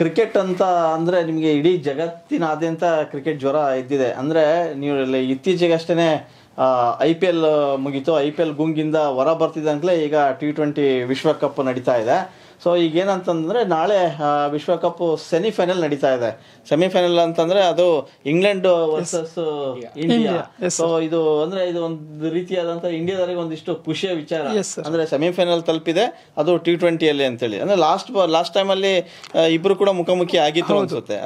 Cricket ಅಂತ ಅಂದರೆ ನಿಮಗೆ ಇಡೀ ಜಗತ್ತಿನಾದ್ಯಂತ ಕ್ರಿಕೆಟ್ ಜ್ವರ ಇದ್ದಿದೆ ಅಂದರೆ ನೀವು ಇತ್ತೀಚೆಗಷ್ಟೇ ಐ ಪಿ ಎಲ್ ಮುಗೀತು ಐ ಪಿ ಎಲ್ ಗುಂಗಿಂದ ಹೊರ ಬರ್ತಿದ್ದಂತಲೇ ಈಗ ಟಿ ಟ್ವೆಂಟಿ ವಿಶ್ವಕಪ್ ನಡೀತಾ ಇದೆ ಸೊ ಈಗ ಏನಂತಂದ್ರೆ ನಾಳೆ ವಿಶ್ವಕಪ್ ಸೆಮಿಫೈನಲ್ ನಡೀತಾ ಇದೆ ಸೆಮಿಫೈನಲ್ ಅಂತಂದ್ರೆ ಅದು ಇಂಗ್ಲೆಂಡ್ ವರ್ಸಸ್ ಇಂಡಿಯಾ ಸೊ ಇದು ಅಂದ್ರೆ ಇದು ಒಂದು ರೀತಿಯಾದಂಥ ಇಂಡಿಯಾದವರಿಗೆ ಒಂದಿಷ್ಟು ಖುಷಿಯ ವಿಚಾರ ಅಂದ್ರೆ ಸೆಮಿಫೈನಲ್ ತಲುಪಿದೆ ಅದು ಟಿ ಟ್ವೆಂಟಿಯಲ್ಲಿ ಅಂತೇಳಿ ಅಂದ್ರೆ ಲಾಸ್ಟ್ ಲಾಸ್ಟ್ ಟೈಮಲ್ಲಿ ಇಬ್ರು ಕೂಡ ಮುಖಾಮುಖಿ ಆಗಿತ್ತು ಅನ್ಸುತ್ತೆ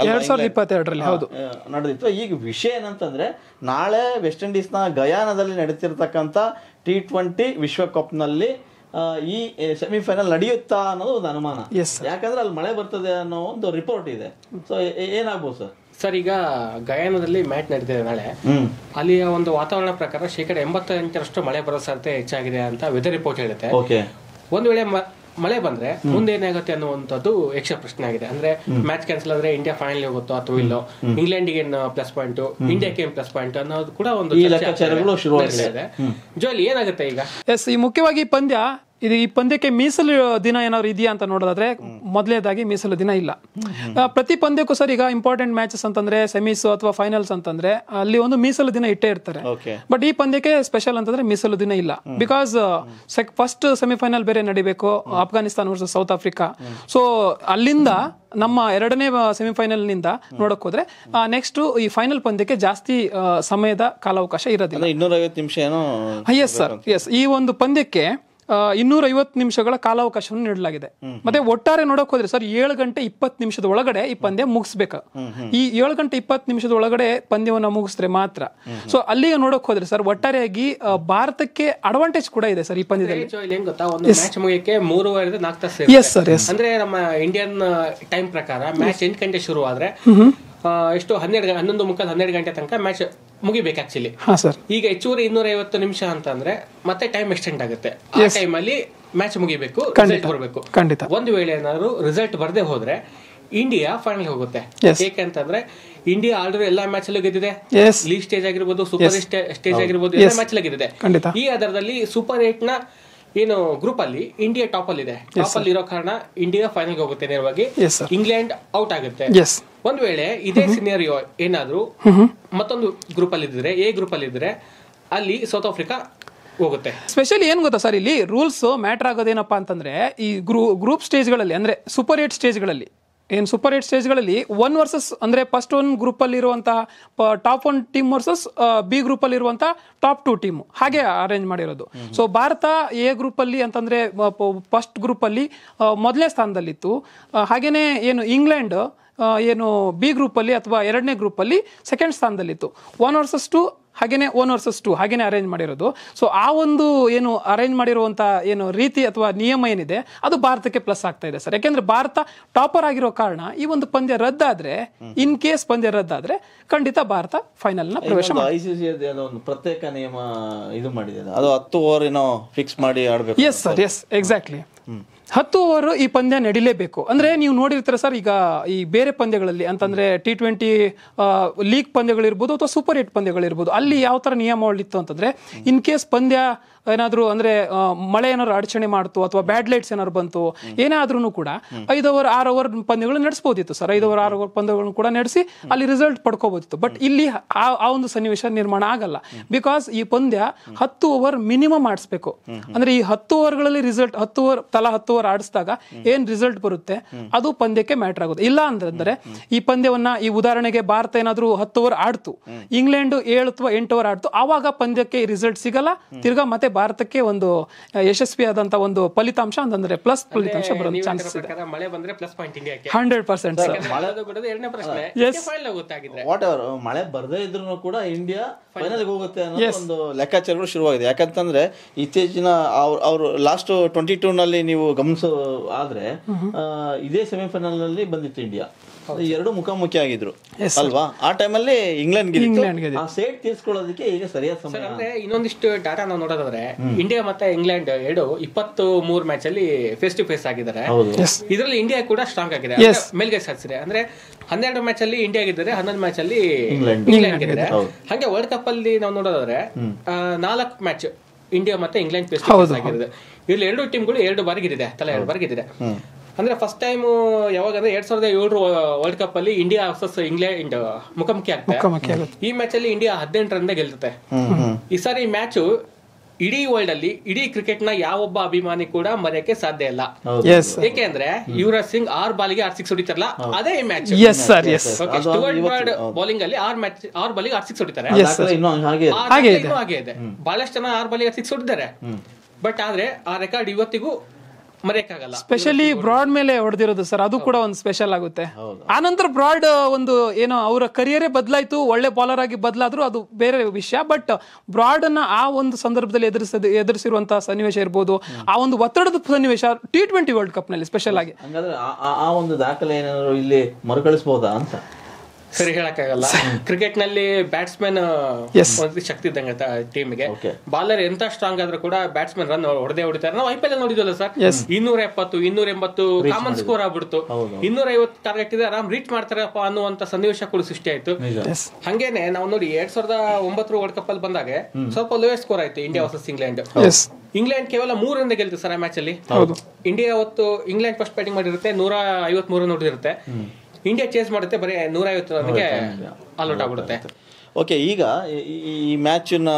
ಹೌದು ನಡೆದಿತ್ತು ಈಗ ವಿಷಯ ಏನಂತಂದ್ರೆ ನಾಳೆ ವೆಸ್ಟ್ ನ ಗಯಾನದಲ್ಲಿ ನಡೀತಿರ್ತಕ್ಕಂಥ ಟಿ ಟ್ವೆಂಟಿ ವಿಶ್ವಕಪ್ನಲ್ಲಿ ಈ ಸೆಮಿಫೈನಲ್ ನಡೆಯುತ್ತಾ ಅನ್ನೋದು ಒಂದು ಅನುಮಾನ ಯಾಕಂದ್ರೆ ಅಲ್ಲಿ ಮಳೆ ಬರ್ತದೆ ಅನ್ನೋ ಒಂದು ರಿಪೋರ್ಟ್ ಇದೆ ಸೊ ಏನಾಗ್ಬೋದು ಸರ್ ಸರ್ ಈಗ ಗಯಾನದಲ್ಲಿ ಮ್ಯಾಚ್ ನಡೀತಿದೆ ನಾಳೆ ಅಲ್ಲಿಯ ಒಂದು ವಾತಾವರಣ ಪ್ರಕಾರ ಶೇಕಡ ಎಂಬತ್ತೆಂಟರಷ್ಟು ಮಳೆ ಬರೋ ಸಾಧ್ಯತೆ ಹೆಚ್ಚಾಗಿದೆ ಅಂತ ವೆದರ್ ರಿಪೋರ್ಟ್ ಹೇಳುತ್ತೆ ಒಂದು ವೇಳೆ ಮಳೆ ಬಂದ್ರೆ ಮುಂದೆ ಏನಾಗುತ್ತೆ ಅನ್ನುವಂಥದ್ದು ಯಕ್ಷ ಪ್ರಶ್ನೆ ಆಗಿದೆ ಅಂದ್ರೆ ಮ್ಯಾಚ್ ಕ್ಯಾನ್ಸಲ್ ಆದ್ರೆ ಇಂಡಿಯಾ ಫೈನಲ್ ಹೋಗುತ್ತೋ ಅಥವಾ ಇಲ್ಲೋ ಇಂಗ್ಲೆಂಡ್ ಗೆ ಪ್ಲಸ್ ಪಾಯಿಂಟ್ ಇಂಡಿಯಾಕ್ಕೆ ಏನ್ ಪ್ಲಸ್ ಪಾಯಿಂಟ್ ಅನ್ನೋದು ಕೂಡ ಒಂದು ಜೊಲಿ ಏನಾಗುತ್ತೆ ಈಗ ಎಸ್ ಈ ಮುಖ್ಯವಾಗಿ ಪಂದ್ಯ ಇದು ಈ ಪಂದ್ಯಕ್ಕೆ ಮೀಸಲು ದಿನ ಏನಾದ್ರು ಇದೆಯಾ ಅಂತ ನೋಡೋದಾದ್ರೆ ಮೊದಲೇದಾಗಿ ಮೀಸಲು ದಿನ ಇಲ್ಲ ಪ್ರತಿ ಪಂದ್ಯಕ್ಕೂ ಸರ್ ಈಗ ಇಂಪಾರ್ಟೆಂಟ್ ಮ್ಯಾಚಸ್ ಅಂತಂದ್ರೆ ಸೆಮೀಸ್ ಅಥವಾ ಫೈನಲ್ಸ್ ಅಂತಂದ್ರೆ ಅಲ್ಲಿ ಒಂದು ಮೀಸಲು ದಿನ ಇಟ್ಟೇ ಇರ್ತಾರೆ ಬಟ್ ಈ ಪಂದ್ಯಕ್ಕೆ ಸ್ಪೆಷಲ್ ಅಂತಂದ್ರೆ ಮೀಸಲು ದಿನ ಇಲ್ಲ ಬಿಕಾಸ್ ಫಸ್ಟ್ ಸೆಮಿಫೈನಲ್ ಬೇರೆ ನಡಿಬೇಕು Afghanistan versus South Africa so ಅಲ್ಲಿಂದ ನಮ್ಮ ಎರಡನೇ ಸೆಮಿಫೈನಲ್ ನಿಂದ ನೋಡಕ್ ಹೋದ್ರೆ ನೆಕ್ಸ್ಟ್ ಈ ಫೈನಲ್ ಪಂದ್ಯಕ್ಕೆ ಜಾಸ್ತಿ ಸಮಯದ ಕಾಲಾವಕಾಶ ಇರೋದಿಲ್ಲ ಇನ್ನೂರ ನಿಮಿಷ ಸರ್ ಈ ಒಂದು ಪಂದ್ಯಕ್ಕೆ ಇನ್ನೂರ ಐವತ್ತು ನಿಮಿಷಗಳ ಕಾಲಾವಕಾಶವನ್ನು ನೀಡಲಾಗಿದೆ ಮತ್ತೆ ಒಟ್ಟಾರೆ ನೋಡಕ್ ಹೋದ್ರೆ ಸರ್ ಏಳು ಗಂಟೆ ಇಪ್ಪತ್ತು ನಿಮಿಷದ ಒಳಗಡೆ ಈ ಪಂದ್ಯ ಮುಗಿಸ್ಬೇಕು ಈ ಏಳು ಗಂಟೆ ಇಪ್ಪತ್ತು ನಿಮಿಷದ ಒಳಗಡೆ ಪಂದ್ಯವನ್ನು ಮುಗಿಸಿದ್ರೆ ಮಾತ್ರ ಸೊ ಅಲ್ಲಿಗೆ ನೋಡಕ್ ಹೋದ್ರೆ ಸರ್ ಒಟ್ಟಾರೆಯಾಗಿ ಭಾರತಕ್ಕೆ ಅಡ್ವಾಂಟೇಜ್ ಕೂಡ ಇದೆ ಸರ್ ಈ ಪಂದ್ಯದಲ್ಲಿ ಮೂರುವರೆ ನಾಲ್ಕು ತಾಸು ಅಂದ್ರೆ ನಮ್ಮ ಇಂಡಿಯನ್ ಟೈಮ್ ಪ್ರಕಾರ ಮ್ಯಾಚ್ ಎಂಟು ಗಂಟೆ ಶುರು ಆದ್ರೆ ಎಷ್ಟು ಹನ್ನೆರಡು ಹನ್ನೊಂದು ಮುಕ್ಕಾಲು ಹನ್ನೆರಡು ಗಂಟೆ ತನಕ ಮ್ಯಾಚ್ ಮುಗಿಬೇಕು ಆಕ್ಚುಲಿ ಈಗ ಹೆಚ್ಚುವರಿ ಇನ್ನೂರ ಐವತ್ತು ನಿಮಿಷ ಅಂತ ಅಂದ್ರೆ ಮತ್ತೆ ಟೈಮ್ ಎಕ್ಸ್ಟೆಂಡ್ ಆಗುತ್ತೆ ಆ ಟೈಮಲ್ಲಿ ಮ್ಯಾಚ್ ಮುಗಿಬೇಕು ರಿಸಲ್ಟ್ ಬರಬೇಕು ಖಂಡಿತ ಒಂದು ವೇಳೆ ಏನಾದ್ರು ರಿಸಲ್ಟ್ ಬರದೆ ಹೋದ್ರೆ ಇಂಡಿಯಾ ಫೈನಲ್ ಹೋಗುತ್ತೆ ಯಾಕೆಂತಂದ್ರೆ ಇಂಡಿಯಾ ಆಲ್ರೆಡಿ ಎಲ್ಲಾ ಮ್ಯಾಚ್ ಅಲ್ಲೂ ಗೆದ್ದಿದೆ ಲೀಗ್ ಸ್ಟೇಜ್ ಆಗಿರ್ಬೋದು ಸೂಪರ್ ಸ್ಟೇಜ್ ಆಗಿರ್ಬೋದು ಮ್ಯಾಚ್ ಗೆದ್ದಿದೆ ಈ ಆಧಾರದಲ್ಲಿ ಸೂಪರ್ ಏಟ್ ನ ಏನು ಗ್ರೂಪ್ ಅಲ್ಲಿ ಇಂಡಿಯಾ ಟಾಪ್ ಅಲ್ಲಿ ಇದೆ ಟಾಪ್ ಅಲ್ಲಿ ಇರೋ ಕಾರಣ ಇಂಡಿಯಾ ಫೈನಲ್ ಹೋಗುತ್ತೆ ನೇರವಾಗಿ ಇಂಗ್ಲೆಂಡ್ ಔಟ್ ಆಗುತ್ತೆ ಒಂದ್ ವೇಳೆ ಇದೇ ಸಿನಿಯರಿಯೋ ಏನಾದ್ರು ಮತ್ತೊಂದು ಗ್ರೂಪ್ ಅಲ್ಲಿ ಇದ್ರೆ ಎ ಗ್ರೂಪ್ ಅಲ್ಲಿ ಇದ್ರೆ ಅಲ್ಲಿ ಸೌತ್ ಆಫ್ರಿಕಾ ಹೋಗುತ್ತೆ ಸ್ಪೆಷಲಿ ಏನ್ ಗೊತ್ತಾ ಸರ್ ಇಲ್ಲಿ ರೂಲ್ಸ್ ಮ್ಯಾಟರ್ ಆಗೋದೇನಪ್ಪ ಅಂತಂದ್ರೆ ಈ ಗ್ರೂ ಗ್ರೂಪ್ ಗಳಲ್ಲಿ ಅಂದ್ರೆ ಸೂಪರ್ ಏಟ್ ಸ್ಟೇಜ್ಗಳಲ್ಲಿ ಏನು ಸೂಪರ್ ಏಟ್ ಸ್ಟೇಜ್ಗಳಲ್ಲಿ ಒನ್ ವರ್ಸಸ್ ಅಂದರೆ ಫಸ್ಟ್ ಒನ್ ಗ್ರೂಪಲ್ಲಿರುವಂತಹ top one team versus B ಗ್ರೂಪಲ್ಲಿರುವಂಥ ಟಾಪ್ ಟು ಟೀಮ್ ಹಾಗೆ ಅರೇಂಜ್ ಮಾಡಿರೋದು ಸೊ ಭಾರತ ಎ ಗ್ರೂಪಲ್ಲಿ ಅಂತಂದ್ರೆ ಫಸ್ಟ್ ಗ್ರೂಪಲ್ಲಿ ಮೊದಲೇ ಸ್ಥಾನದಲ್ಲಿತ್ತು ಹಾಗೆಯೇ ಏನು ಇಂಗ್ಲೆಂಡ್ ಏನು ಬಿ ಗ್ರೂಪಲ್ಲಿ ಅಥವಾ ಎರಡನೇ ಗ್ರೂಪಲ್ಲಿ ಸೆಕೆಂಡ್ ಸ್ಥಾನದಲ್ಲಿತ್ತು ಒನ್ ವರ್ಸಸ್ ಟು ಹಾಗೇನೆ ಒನ್ ವರ್ಸಸ್ ಟು ಹಾಗೇನೆ ಅರೇಂಜ್ ಮಾಡಿರೋದು ಸೊ ಆ ಒಂದು ಏನು ಅರೇಂಜ್ ಮಾಡಿರುವಂತಹ ಏನು ರೀತಿ ಅಥವಾ ನಿಯಮ ಏನಿದೆ ಅದು ಭಾರತಕ್ಕೆ ಪ್ಲಸ್ ಆಗ್ತಾ ಇದೆ ಸರ್ ಯಾಕೆಂದ್ರೆ ಭಾರತ ಟಾಪರ್ ಆಗಿರೋ ಕಾರಣ ಈ ಒಂದು ಪಂದ್ಯ ರದ್ದಾದ್ರೆ ಇನ್ ಕೇಸ್ ಪಂದ್ಯ ರದ್ದಾದ್ರೆ ಖಂಡಿತ ಭಾರತ ಫೈನಲ್ ನ ಪ್ರವೇಶ ಪ್ರತ್ಯೇಕ ನಿಯಮ ಇದು ಮಾಡಿದೆ ಅದು ಹತ್ತು ಓವರ್ ಏನೋ ಫಿಕ್ಸ್ ಮಾಡಿ ಆಡಬೇಕು ಎಸ್ ಸರ್ ಎಸ್ ಎಕ್ಸಾಕ್ಟ್ಲಿ ಹತ್ತು ಓವರ್ ಈ ಪಂದ್ಯ ನಡಿಲೇಬೇಕು ಅಂದ್ರೆ ನೀವು ನೋಡಿರ್ತೀರ ಸರ್ ಈಗ ಈ ಬೇರೆ ಪಂದ್ಯಗಳಲ್ಲಿ ಅಂತಂದ್ರೆ ಟಿ ಟ್ವೆಂಟಿ ಲೀಗ್ ಪಂದ್ಯಗಳಿರ್ಬೋದು ಅಥವಾ ಸೂಪರ್ ಏಟ್ ಪಂದ್ಯಗಳಿರ್ಬೋದು ಅಲ್ಲಿ ಯಾವ ತರ ನಿಯಮಗಳಿತ್ತು ಅಂತಂದ್ರೆ ಇನ್ ಕೇಸ್ ಪಂದ್ಯ ಏನಾದ್ರು ಅಂದ್ರೆ ಮಳೆ ಏನಾದ್ರು ಅಡಚಣೆ ಮಾಡ್ತು ಅಥವಾ ಬ್ಯಾಡ್ ಲೈಟ್ಸ್ ಏನಾದ್ರು ಬಂತು ಏನೇ ಕೂಡ ಐದು ಓವರ್ ಆರು ಓವರ್ ಪಂದ್ಯಗಳು ನಡೆಸಬಹುದಿತ್ತು ಸರ್ ಐದು ಓವರ್ ಆರು ಓವರ್ ಪಂದ್ಯಗಳನ್ನು ಕೂಡ ನಡೆಸಿ ಅಲ್ಲಿ ರಿಸಲ್ಟ್ ಪಡ್ಕೋಬಹುದಿತ್ತು ಬಟ್ ಇಲ್ಲಿ ಆ ಒಂದು ಸನ್ನಿವೇಶ ನಿರ್ಮಾಣ ಆಗಲ್ಲ ಬಿಕಾಸ್ ಈ ಪಂದ್ಯ ಹತ್ತು ಓವರ್ ಮಿನಿಮಮ್ ಮಾಡಿಸ್ಬೇಕು ಅಂದ್ರೆ ಈ ಹತ್ತು ಓವರ್ಗಳಲ್ಲಿ ರಿಸಲ್ಟ್ ಹತ್ತು ಓವರ್ ತಲಾ ಹತ್ತು ಓವರ್ ಆಡಿಸಿದಾಗ ಏನ್ ರಿಸಲ್ಟ್ ಬರುತ್ತೆ ಅದು ಪಂದ್ಯಕ್ಕೆ ಮ್ಯಾಟರ್ ಆಗುತ್ತೆ ಇಲ್ಲ ಅಂದ್ರೆ ಈ ಪಂದ್ಯವನ್ನ ಈ ಉದಾಹರಣೆಗೆ ಭಾರತ ಏನಾದ್ರೂ ಹತ್ತು ಓವರ್ ಆಡ್ತು ಇಂಗ್ಲೆಂಡ್ ಏಳು ಅಥವಾ ಎಂಟು ಓವರ್ ಆಡ್ತು ಆವಾಗ ಪಂದ್ಯಕ್ಕೆ ರಿಸಲ್ಟ್ ಸಿಗಲ್ಲ ತಿರ್ಗಾ ಮತ್ತೆ ಭಾರತಕ್ಕೆ ಒಂದು ಯಶಸ್ವಿಯಾದಂತ ಒಂದು ಫಲಿತಾಂಶ ಅಂತಂದ್ರೆ ಪ್ಲಸ್ ಫಲಿತಾಂಶ ಬರೋ ಚಾನ್ಸಸ್ ಇದೆ ಮಳೆ ಬಂದ್ರೆ ಪ್ಲಸ್ ಪಾಯಿಂಟ್ ಹಂಡ್ರೆಡ್ ಪರ್ಸೆಂಟ್ ಮಳೆ ಬರದೇ ಇದ್ರು ಕೂಡ ಇಂಡಿಯಾ ಫೈನಲ್ ಹೋಗುತ್ತೆ ಅನ್ನೋ ಒಂದು ಲೆಕ್ಕಾಚಾರಗಳು ಶುರುವಾಗಿದೆ ಯಾಕಂತಂದ್ರೆ ಇತ್ತೀಚಿನ ಅವ್ರು ಲಾಸ್ಟ್ ಟ್ವೆಂಟಿ ಟೂ ನಲ್ಲಿ ನೀವು ಕಮ್ಸ್ ಆದ್ರೆ ಇದೇ ಸೆಮಿಫೈನಲ್ ನಲ್ಲಿ ಬಂದಿತ್ತು ಇಂಡಿಯಾ ಎರಡು ಮುಖಾಮುಖಿ ಆಗಿದ್ರು ಅಲ್ವಾ ಆ ಟೈಮಲ್ಲಿ ಇಂಗ್ಲೆಂಡ್ ಇಂಗ್ಲೆಂಡ್ ಆ ಸೇಟ್ ತೀರ್ಸ್ಕೊಳ್ಳೋದಕ್ಕೆ ಈಗ ಸರಿಯಾದ ಸಮಯ ಅಂದ್ರೆ ಇನ್ನೊಂದಿಷ್ಟು ಡಾಟಾ ನಾವು ನೋಡೋದಾದ್ರೆ ಇಂಡಿಯಾ ಮತ್ತೆ ಇಂಗ್ಲೆಂಡ್ ಎರಡು ಇಪ್ಪತ್ತು ಮೂರು ಮ್ಯಾಚ್ ಅಲ್ಲಿ ಫೇಸ್ ಟು ಫೇಸ್ ಆಗಿದ್ದಾರೆ ಇದರಲ್ಲಿ ಇಂಡಿಯಾ ಕೂಡ ಸ್ಟ್ರಾಂಗ್ ಆಗಿದೆ ಮೇಲ್ಗೈ ಸಾಧಿಸಿದೆ ಅಂದ್ರೆ ಹನ್ನೆರಡು ಮ್ಯಾಚ್ ಅಲ್ಲಿ ಇಂಡಿಯಾ ಗೆದ್ದಾರೆ ಹನ್ನೊಂದು ಮ್ಯಾಚ್ ಅಲ್ಲಿ ಇಂಗ್ಲೆಂಡ್ ಗೆದ್ದಾರೆ ಹಾಗೆ ವರ್ಲ್ಡ್ ಕಪ್ ಅಲ್ಲಿ ನಾವು ನೋಡೋದಾದ್ರೆ ನಾಲ್ಕು ಮ್ಯಾಚ್ ಇಂಡಿಯಾ ಮತ್ತೆ ಇಂಗ್ಲೆಂಡ್ ಫೇಸ್ ಆಗಿರೋದು ಇಲ್ಲಿ ಎರಡು ಟೀಮ್ಗಳು ಎರಡು ಬಾರಿ ಗೆದ್ದಿದೆ ತಲಾ ಎರಡು ಬಾರಿ ಗೆದ್ದಿದೆ ಅಂದ್ರೆ ಫಸ್ಟ್ ಟೈಮ್ ಯಾವಾಗ ಅಂದ್ರೆ ಎರಡ್ ಸಾವಿರದ ಏಳು ವರ್ಲ್ಡ್ ಕಪ್ ಅಲ್ಲಿ ಇಂಡಿಯಾ ವರ್ಸಸ್ ಇಂಗ್ಲೆಂಡ್ ಮುಖಾಮುಖಿ ಆಗ್ತದೆ ಈ ಮ್ಯಾಚ್ ಅಲ್ಲಿ ಇಂಡಿಯಾ ಹದಿನೆಂಟು ರನ್ ಗೆಲ್ತತೆ ಈ ಸಾರಿ ಮ್ಯಾಚ್ ಇಡೀ ವರ್ಲ್ಡ್ ಅಲ್ಲಿ ಇಡೀ ಕ್ರಿಕೆಟ್ ನ ಯಾವೊಬ್ಬ ಅಭಿಮಾನಿ ಕೂಡ ಮರೆಯಕ್ಕೆ ಸಾಧ್ಯ ಇಲ್ಲ ಏಕೆ ಅಂದ್ರೆ ಯುವರಾಜ್ ಸಿಂಗ್ ಆರ್ ಬಾಲಿಗೆ ಆರ್ ಸಿಕ್ಸ್ ಹೊಡಿತಾರಲ್ಲ ಅದೇ ಮ್ಯಾಚ್ ವರ್ಲ್ಡ್ ಬೌಲಿಂಗ್ ಅಲ್ಲಿ ಆರ್ ಮ್ಯಾಚ್ ಆರ್ ಬಾಲಿಗೆ ಆರ್ ಸಿಕ್ಸ್ ಹೊಡಿತಾರೆ ಹಾಗೆ ಇದೆ ಬಹಳಷ್ಟು ಜನ ಆರ್ ಬಾಲಿಗೆ ಆರ್ ಸಿಕ್ಸ್ ಹೊಡಿದಾರೆ ಬಟ್ ಆದ್ರೆ ಆ ರೆಕಾರ್ಡ್ ಇವತ್ತಿಗೂ ಸ್ಪೆಷಲಿ ಬ್ರಾಡ್ ಮೇಲೆ ಹೊಡೆದಿರೋದು ಸರ್ ಅದು ಕೂಡ ಒಂದು ಸ್ಪೆಷಲ್ ಆಗುತ್ತೆ ಆನಂತರ ಬ್ರಾಡ್ ಒಂದು ಏನೋ ಅವರ ಕರಿಯರೇ ಬದಲಾಯ್ತು ಒಳ್ಳೆ ಬಾಲರ್ ಆಗಿ ಬದಲಾದ್ರು ಅದು ಬೇರೆ ವಿಷಯ ಬಟ್ ಬ್ರಾಡ್ ಅನ್ನ ಆ ಒಂದು ಸಂದರ್ಭದಲ್ಲಿ ಎದುರಿಸ ಎದುರಿಸಿರುವಂತಹ ಸನ್ನಿವೇಶ ಇರ್ಬೋದು ಆ ಒಂದು ಒತ್ತಡದ ಸನ್ನಿವೇಶ ಟಿ ಟ್ವೆಂಟಿ ವರ್ಲ್ಡ್ ಕಪ್ ನಲ್ಲಿ ಸ್ಪೆಷಲ್ ಆಗಿ ಹಂಗಾದ್ರೆ ಆ ಒಂದು ದಾಖಲೆ ಏನಾದ್ರು ಇಲ್ಲಿ ಮರುಕಳಿಸಬಹುದಾ ಅಂತ ಸರಿ ಹೇಳಕ್ಕಾಗಲ್ಲ ಕ್ರಿಕೆಟ್ ನಲ್ಲಿ ಬ್ಯಾಟ್ಸ್ಮನ್ ಶಕ್ತಿ ಇದ್ದಂಗೆ ಟೀಮ್ಗೆ ಬಾಲರ್ ಎಂತ ಸ್ಟ್ರಾಂಗ್ ಆದ್ರೂ ಕೂಡ ಬ್ಯಾಟ್ಸ್ಮನ್ ರನ್ ಹೊಡೆದೇ ಹೊಡಿತಾರೆ ನಾವು ಐಪಿಎಲ್ ನೋಡಿದ್ವಲ್ಲ ಸರ್ ಇನ್ನೂರ ಎಪ್ಪತ್ತು ಇನ್ನೂರ ಎಂಬತ್ತು ಕಾಮನ್ ಸ್ಕೋರ್ ಆಗ್ಬಿಡ್ತು ಇನ್ನೂರ ಐವತ್ತು ಟಾರ್ಗೆಟ್ ಇದೆ ಆರಾಮ್ ರೀಚ್ ಮಾಡ್ತಾರಪ್ಪ ಅನ್ನುವಂತ ಸನ್ನಿವೇಶ ಕೂಡ ಸೃಷ್ಟಿ ಆಯ್ತು ಹಂಗೇನೆ ನಾವು ನೋಡಿ ಎರಡ್ ಸಾವಿರದ ಒಂಬತ್ತರ ವರ್ಲ್ಡ್ ಕಪ್ ಅಲ್ಲಿ ಬಂದಾಗ ಸ್ವಲ್ಪ ಲೋಯೆಸ್ಟ್ ಸ್ಕೋರ್ ಆಯ್ತು ಇಂಡಿಯಾ ವರ್ಸಸ್ ಇಂಗ್ಲೆಂಡ್ ಇಂಗ್ಲೆಂಡ್ ಕೇವಲ ಮೂರರಿಂದ ಗೆಲ್ತು ಸರ್ ಆ ಮ್ಯಾಚ್ ಅಲ್ಲಿ ಇಂಡಿಯಾ ಅವತ್ತು ಇಂಗ್ಲೆಂಡ್ ಫಸ್ಟ್ ಬ್ಯಾಟಿಂಗ್ ಮಾಡಿರುತ್ತೆ ನೂರ ಐವತ್ ಮೂರ ಇಂಡಿಯಾ ಚೇಸ್ ಮಾಡುತ್ತೆ ಬರೀ ನೂರೈವತ್ತು ರನ್ಗೆ ಆಲ್ ಔಟ್ ಆಗ್ಬಿಡುತ್ತೆ ಓಕೆ ಈಗ ಈ ಮ್ಯಾಚಿನ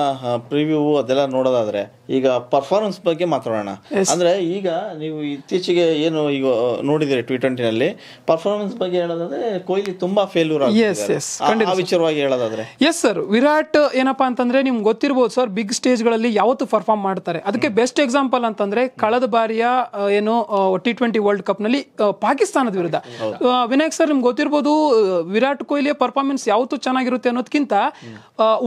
ಪ್ರಿವ್ಯೂ ಅದೆಲ್ಲ ನೋಡೋದಾದ್ರೆ ಈಗ ಪರ್ಫಾರ್ಮೆನ್ಸ್ ಬಗ್ಗೆ ಮಾತಾಡೋಣ ಅಂದ್ರೆ ಈಗ ನೀವು ಇತ್ತೀಚೆಗೆ ಏನು ಈಗ ನೋಡಿದಿರಿ ಟಿ ನಲ್ಲಿ ಪರ್ಫಾರ್ಮೆನ್ಸ್ ಬಗ್ಗೆ ಹೇಳೋದಾದ್ರೆ ಕೊಹ್ಲಿ ತುಂಬಾ ಫೇಲ್ಯೂರ್ ವಿಚಾರವಾಗಿ ಹೇಳೋದಾದ್ರೆ ಎಸ್ ಸರ್ ವಿರಾಟ್ ಏನಪ್ಪಾ ಅಂತಂದ್ರೆ ನಿಮ್ಗೆ ಗೊತ್ತಿರ್ಬೋದು ಸರ್ ಬಿಗ್ ಸ್ಟೇಜ್ ಗಳಲ್ಲಿ ಯಾವತ್ತು ಪರ್ಫಾರ್ಮ್ ಮಾಡ್ತಾರೆ ಅದಕ್ಕೆ ಬೆಸ್ಟ್ ಎಕ್ಸಾಂಪಲ್ ಅಂತಂದ್ರೆ ಕಳೆದ ಬಾರಿಯ ಏನು ಟಿ ಟ್ವೆಂಟಿ ವರ್ಲ್ಡ್ ಕಪ್ ನಲ್ಲಿ ಪಾಕಿಸ್ತಾನದ ವಿರುದ್ಧ ವಿನಾಯಕ್ ಸರ್ ನಿಮ್ಗೆ ಗೊತ್ತಿರ್ಬೋದು ವಿರಾಟ್ ಕೊಹ್ಲಿಯ ಪರ್ಫಾರ್ಮೆನ್ಸ್ ಯಾವತ್ತು ಚೆನ್ನಾಗಿರುತ್ತೆ ಅನ್ನೋದಕ್ಕಿಂತ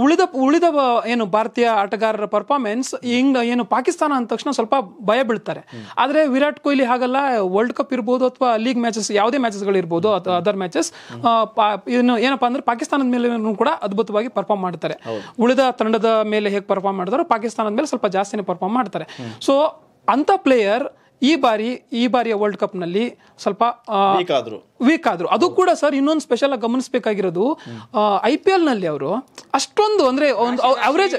ಉಳಿದ ಉಳಿದ ಏನು ಭಾರತೀಯ ಆಟಗಾರರ ಪರ್ಫಾರ್ಮೆನ್ಸ್ ಹಿಂಗ್ ಏನು ಪಾಕಿಸ್ತಾನ ಅಂದ ತಕ್ಷಣ ಸ್ವಲ್ಪ ಭಯ ಬೀಳ್ತಾರೆ ಆದ್ರೆ ವಿರಾಟ್ ಕೊಹ್ಲಿ ಹಾಗಲ್ಲ ವರ್ಲ್ಡ್ ಕಪ್ ಇರ್ಬೋದು ಅಥವಾ ಲೀಗ್ ಮ್ಯಾಚಸ್ ಯಾವುದೇ ಗಳು ಇರ್ಬೋದು ಅಥವಾ ಅದರ್ ಮ್ಯಾಚಸ್ ಏನು ಏನಪ್ಪಾ ಅಂದ್ರೆ ಪಾಕಿಸ್ತಾನದ ಮೇಲೆ ಕೂಡ ಅದ್ಭುತವಾಗಿ ಪರ್ಫಾರ್ಮ್ ಮಾಡ್ತಾರೆ ಉಳಿದ ತಂಡದ ಮೇಲೆ ಹೇಗೆ ಪರ್ಫಾರ್ಮ್ ಮಾಡ್ತಾರೋ ಪಾಕಿಸ್ತಾನದ ಮೇಲೆ ಸ್ವಲ್ಪ ಜಾಸ್ತಿನೇ ಪರ್ಫಾರ್ಮ್ ಮಾಡ್ತಾರೆ ಸೊ ಅಂತ ಪ್ಲೇಯರ್ ಈ ಬಾರಿ ಈ ಬಾರಿಯ ವರ್ಲ್ಡ್ ಕಪ್ ನಲ್ಲಿ ಸ್ವಲ್ಪ ವೀಕ್ ಆದ್ರು ಅದು ಕೂಡ ಸರ್ ಇನ್ನೊಂದು ಸ್ಪೆಷಲ್ ಆಗಿ ಗಮನಿಸಬೇಕಾಗಿರೋದು ಐ ಪಿ ಎಲ್ ನಲ್ಲಿ ಅವರು ಅಷ್ಟೊಂದು ಅಂದ್ರೆ ಒಂದು ಅವರೇಜ್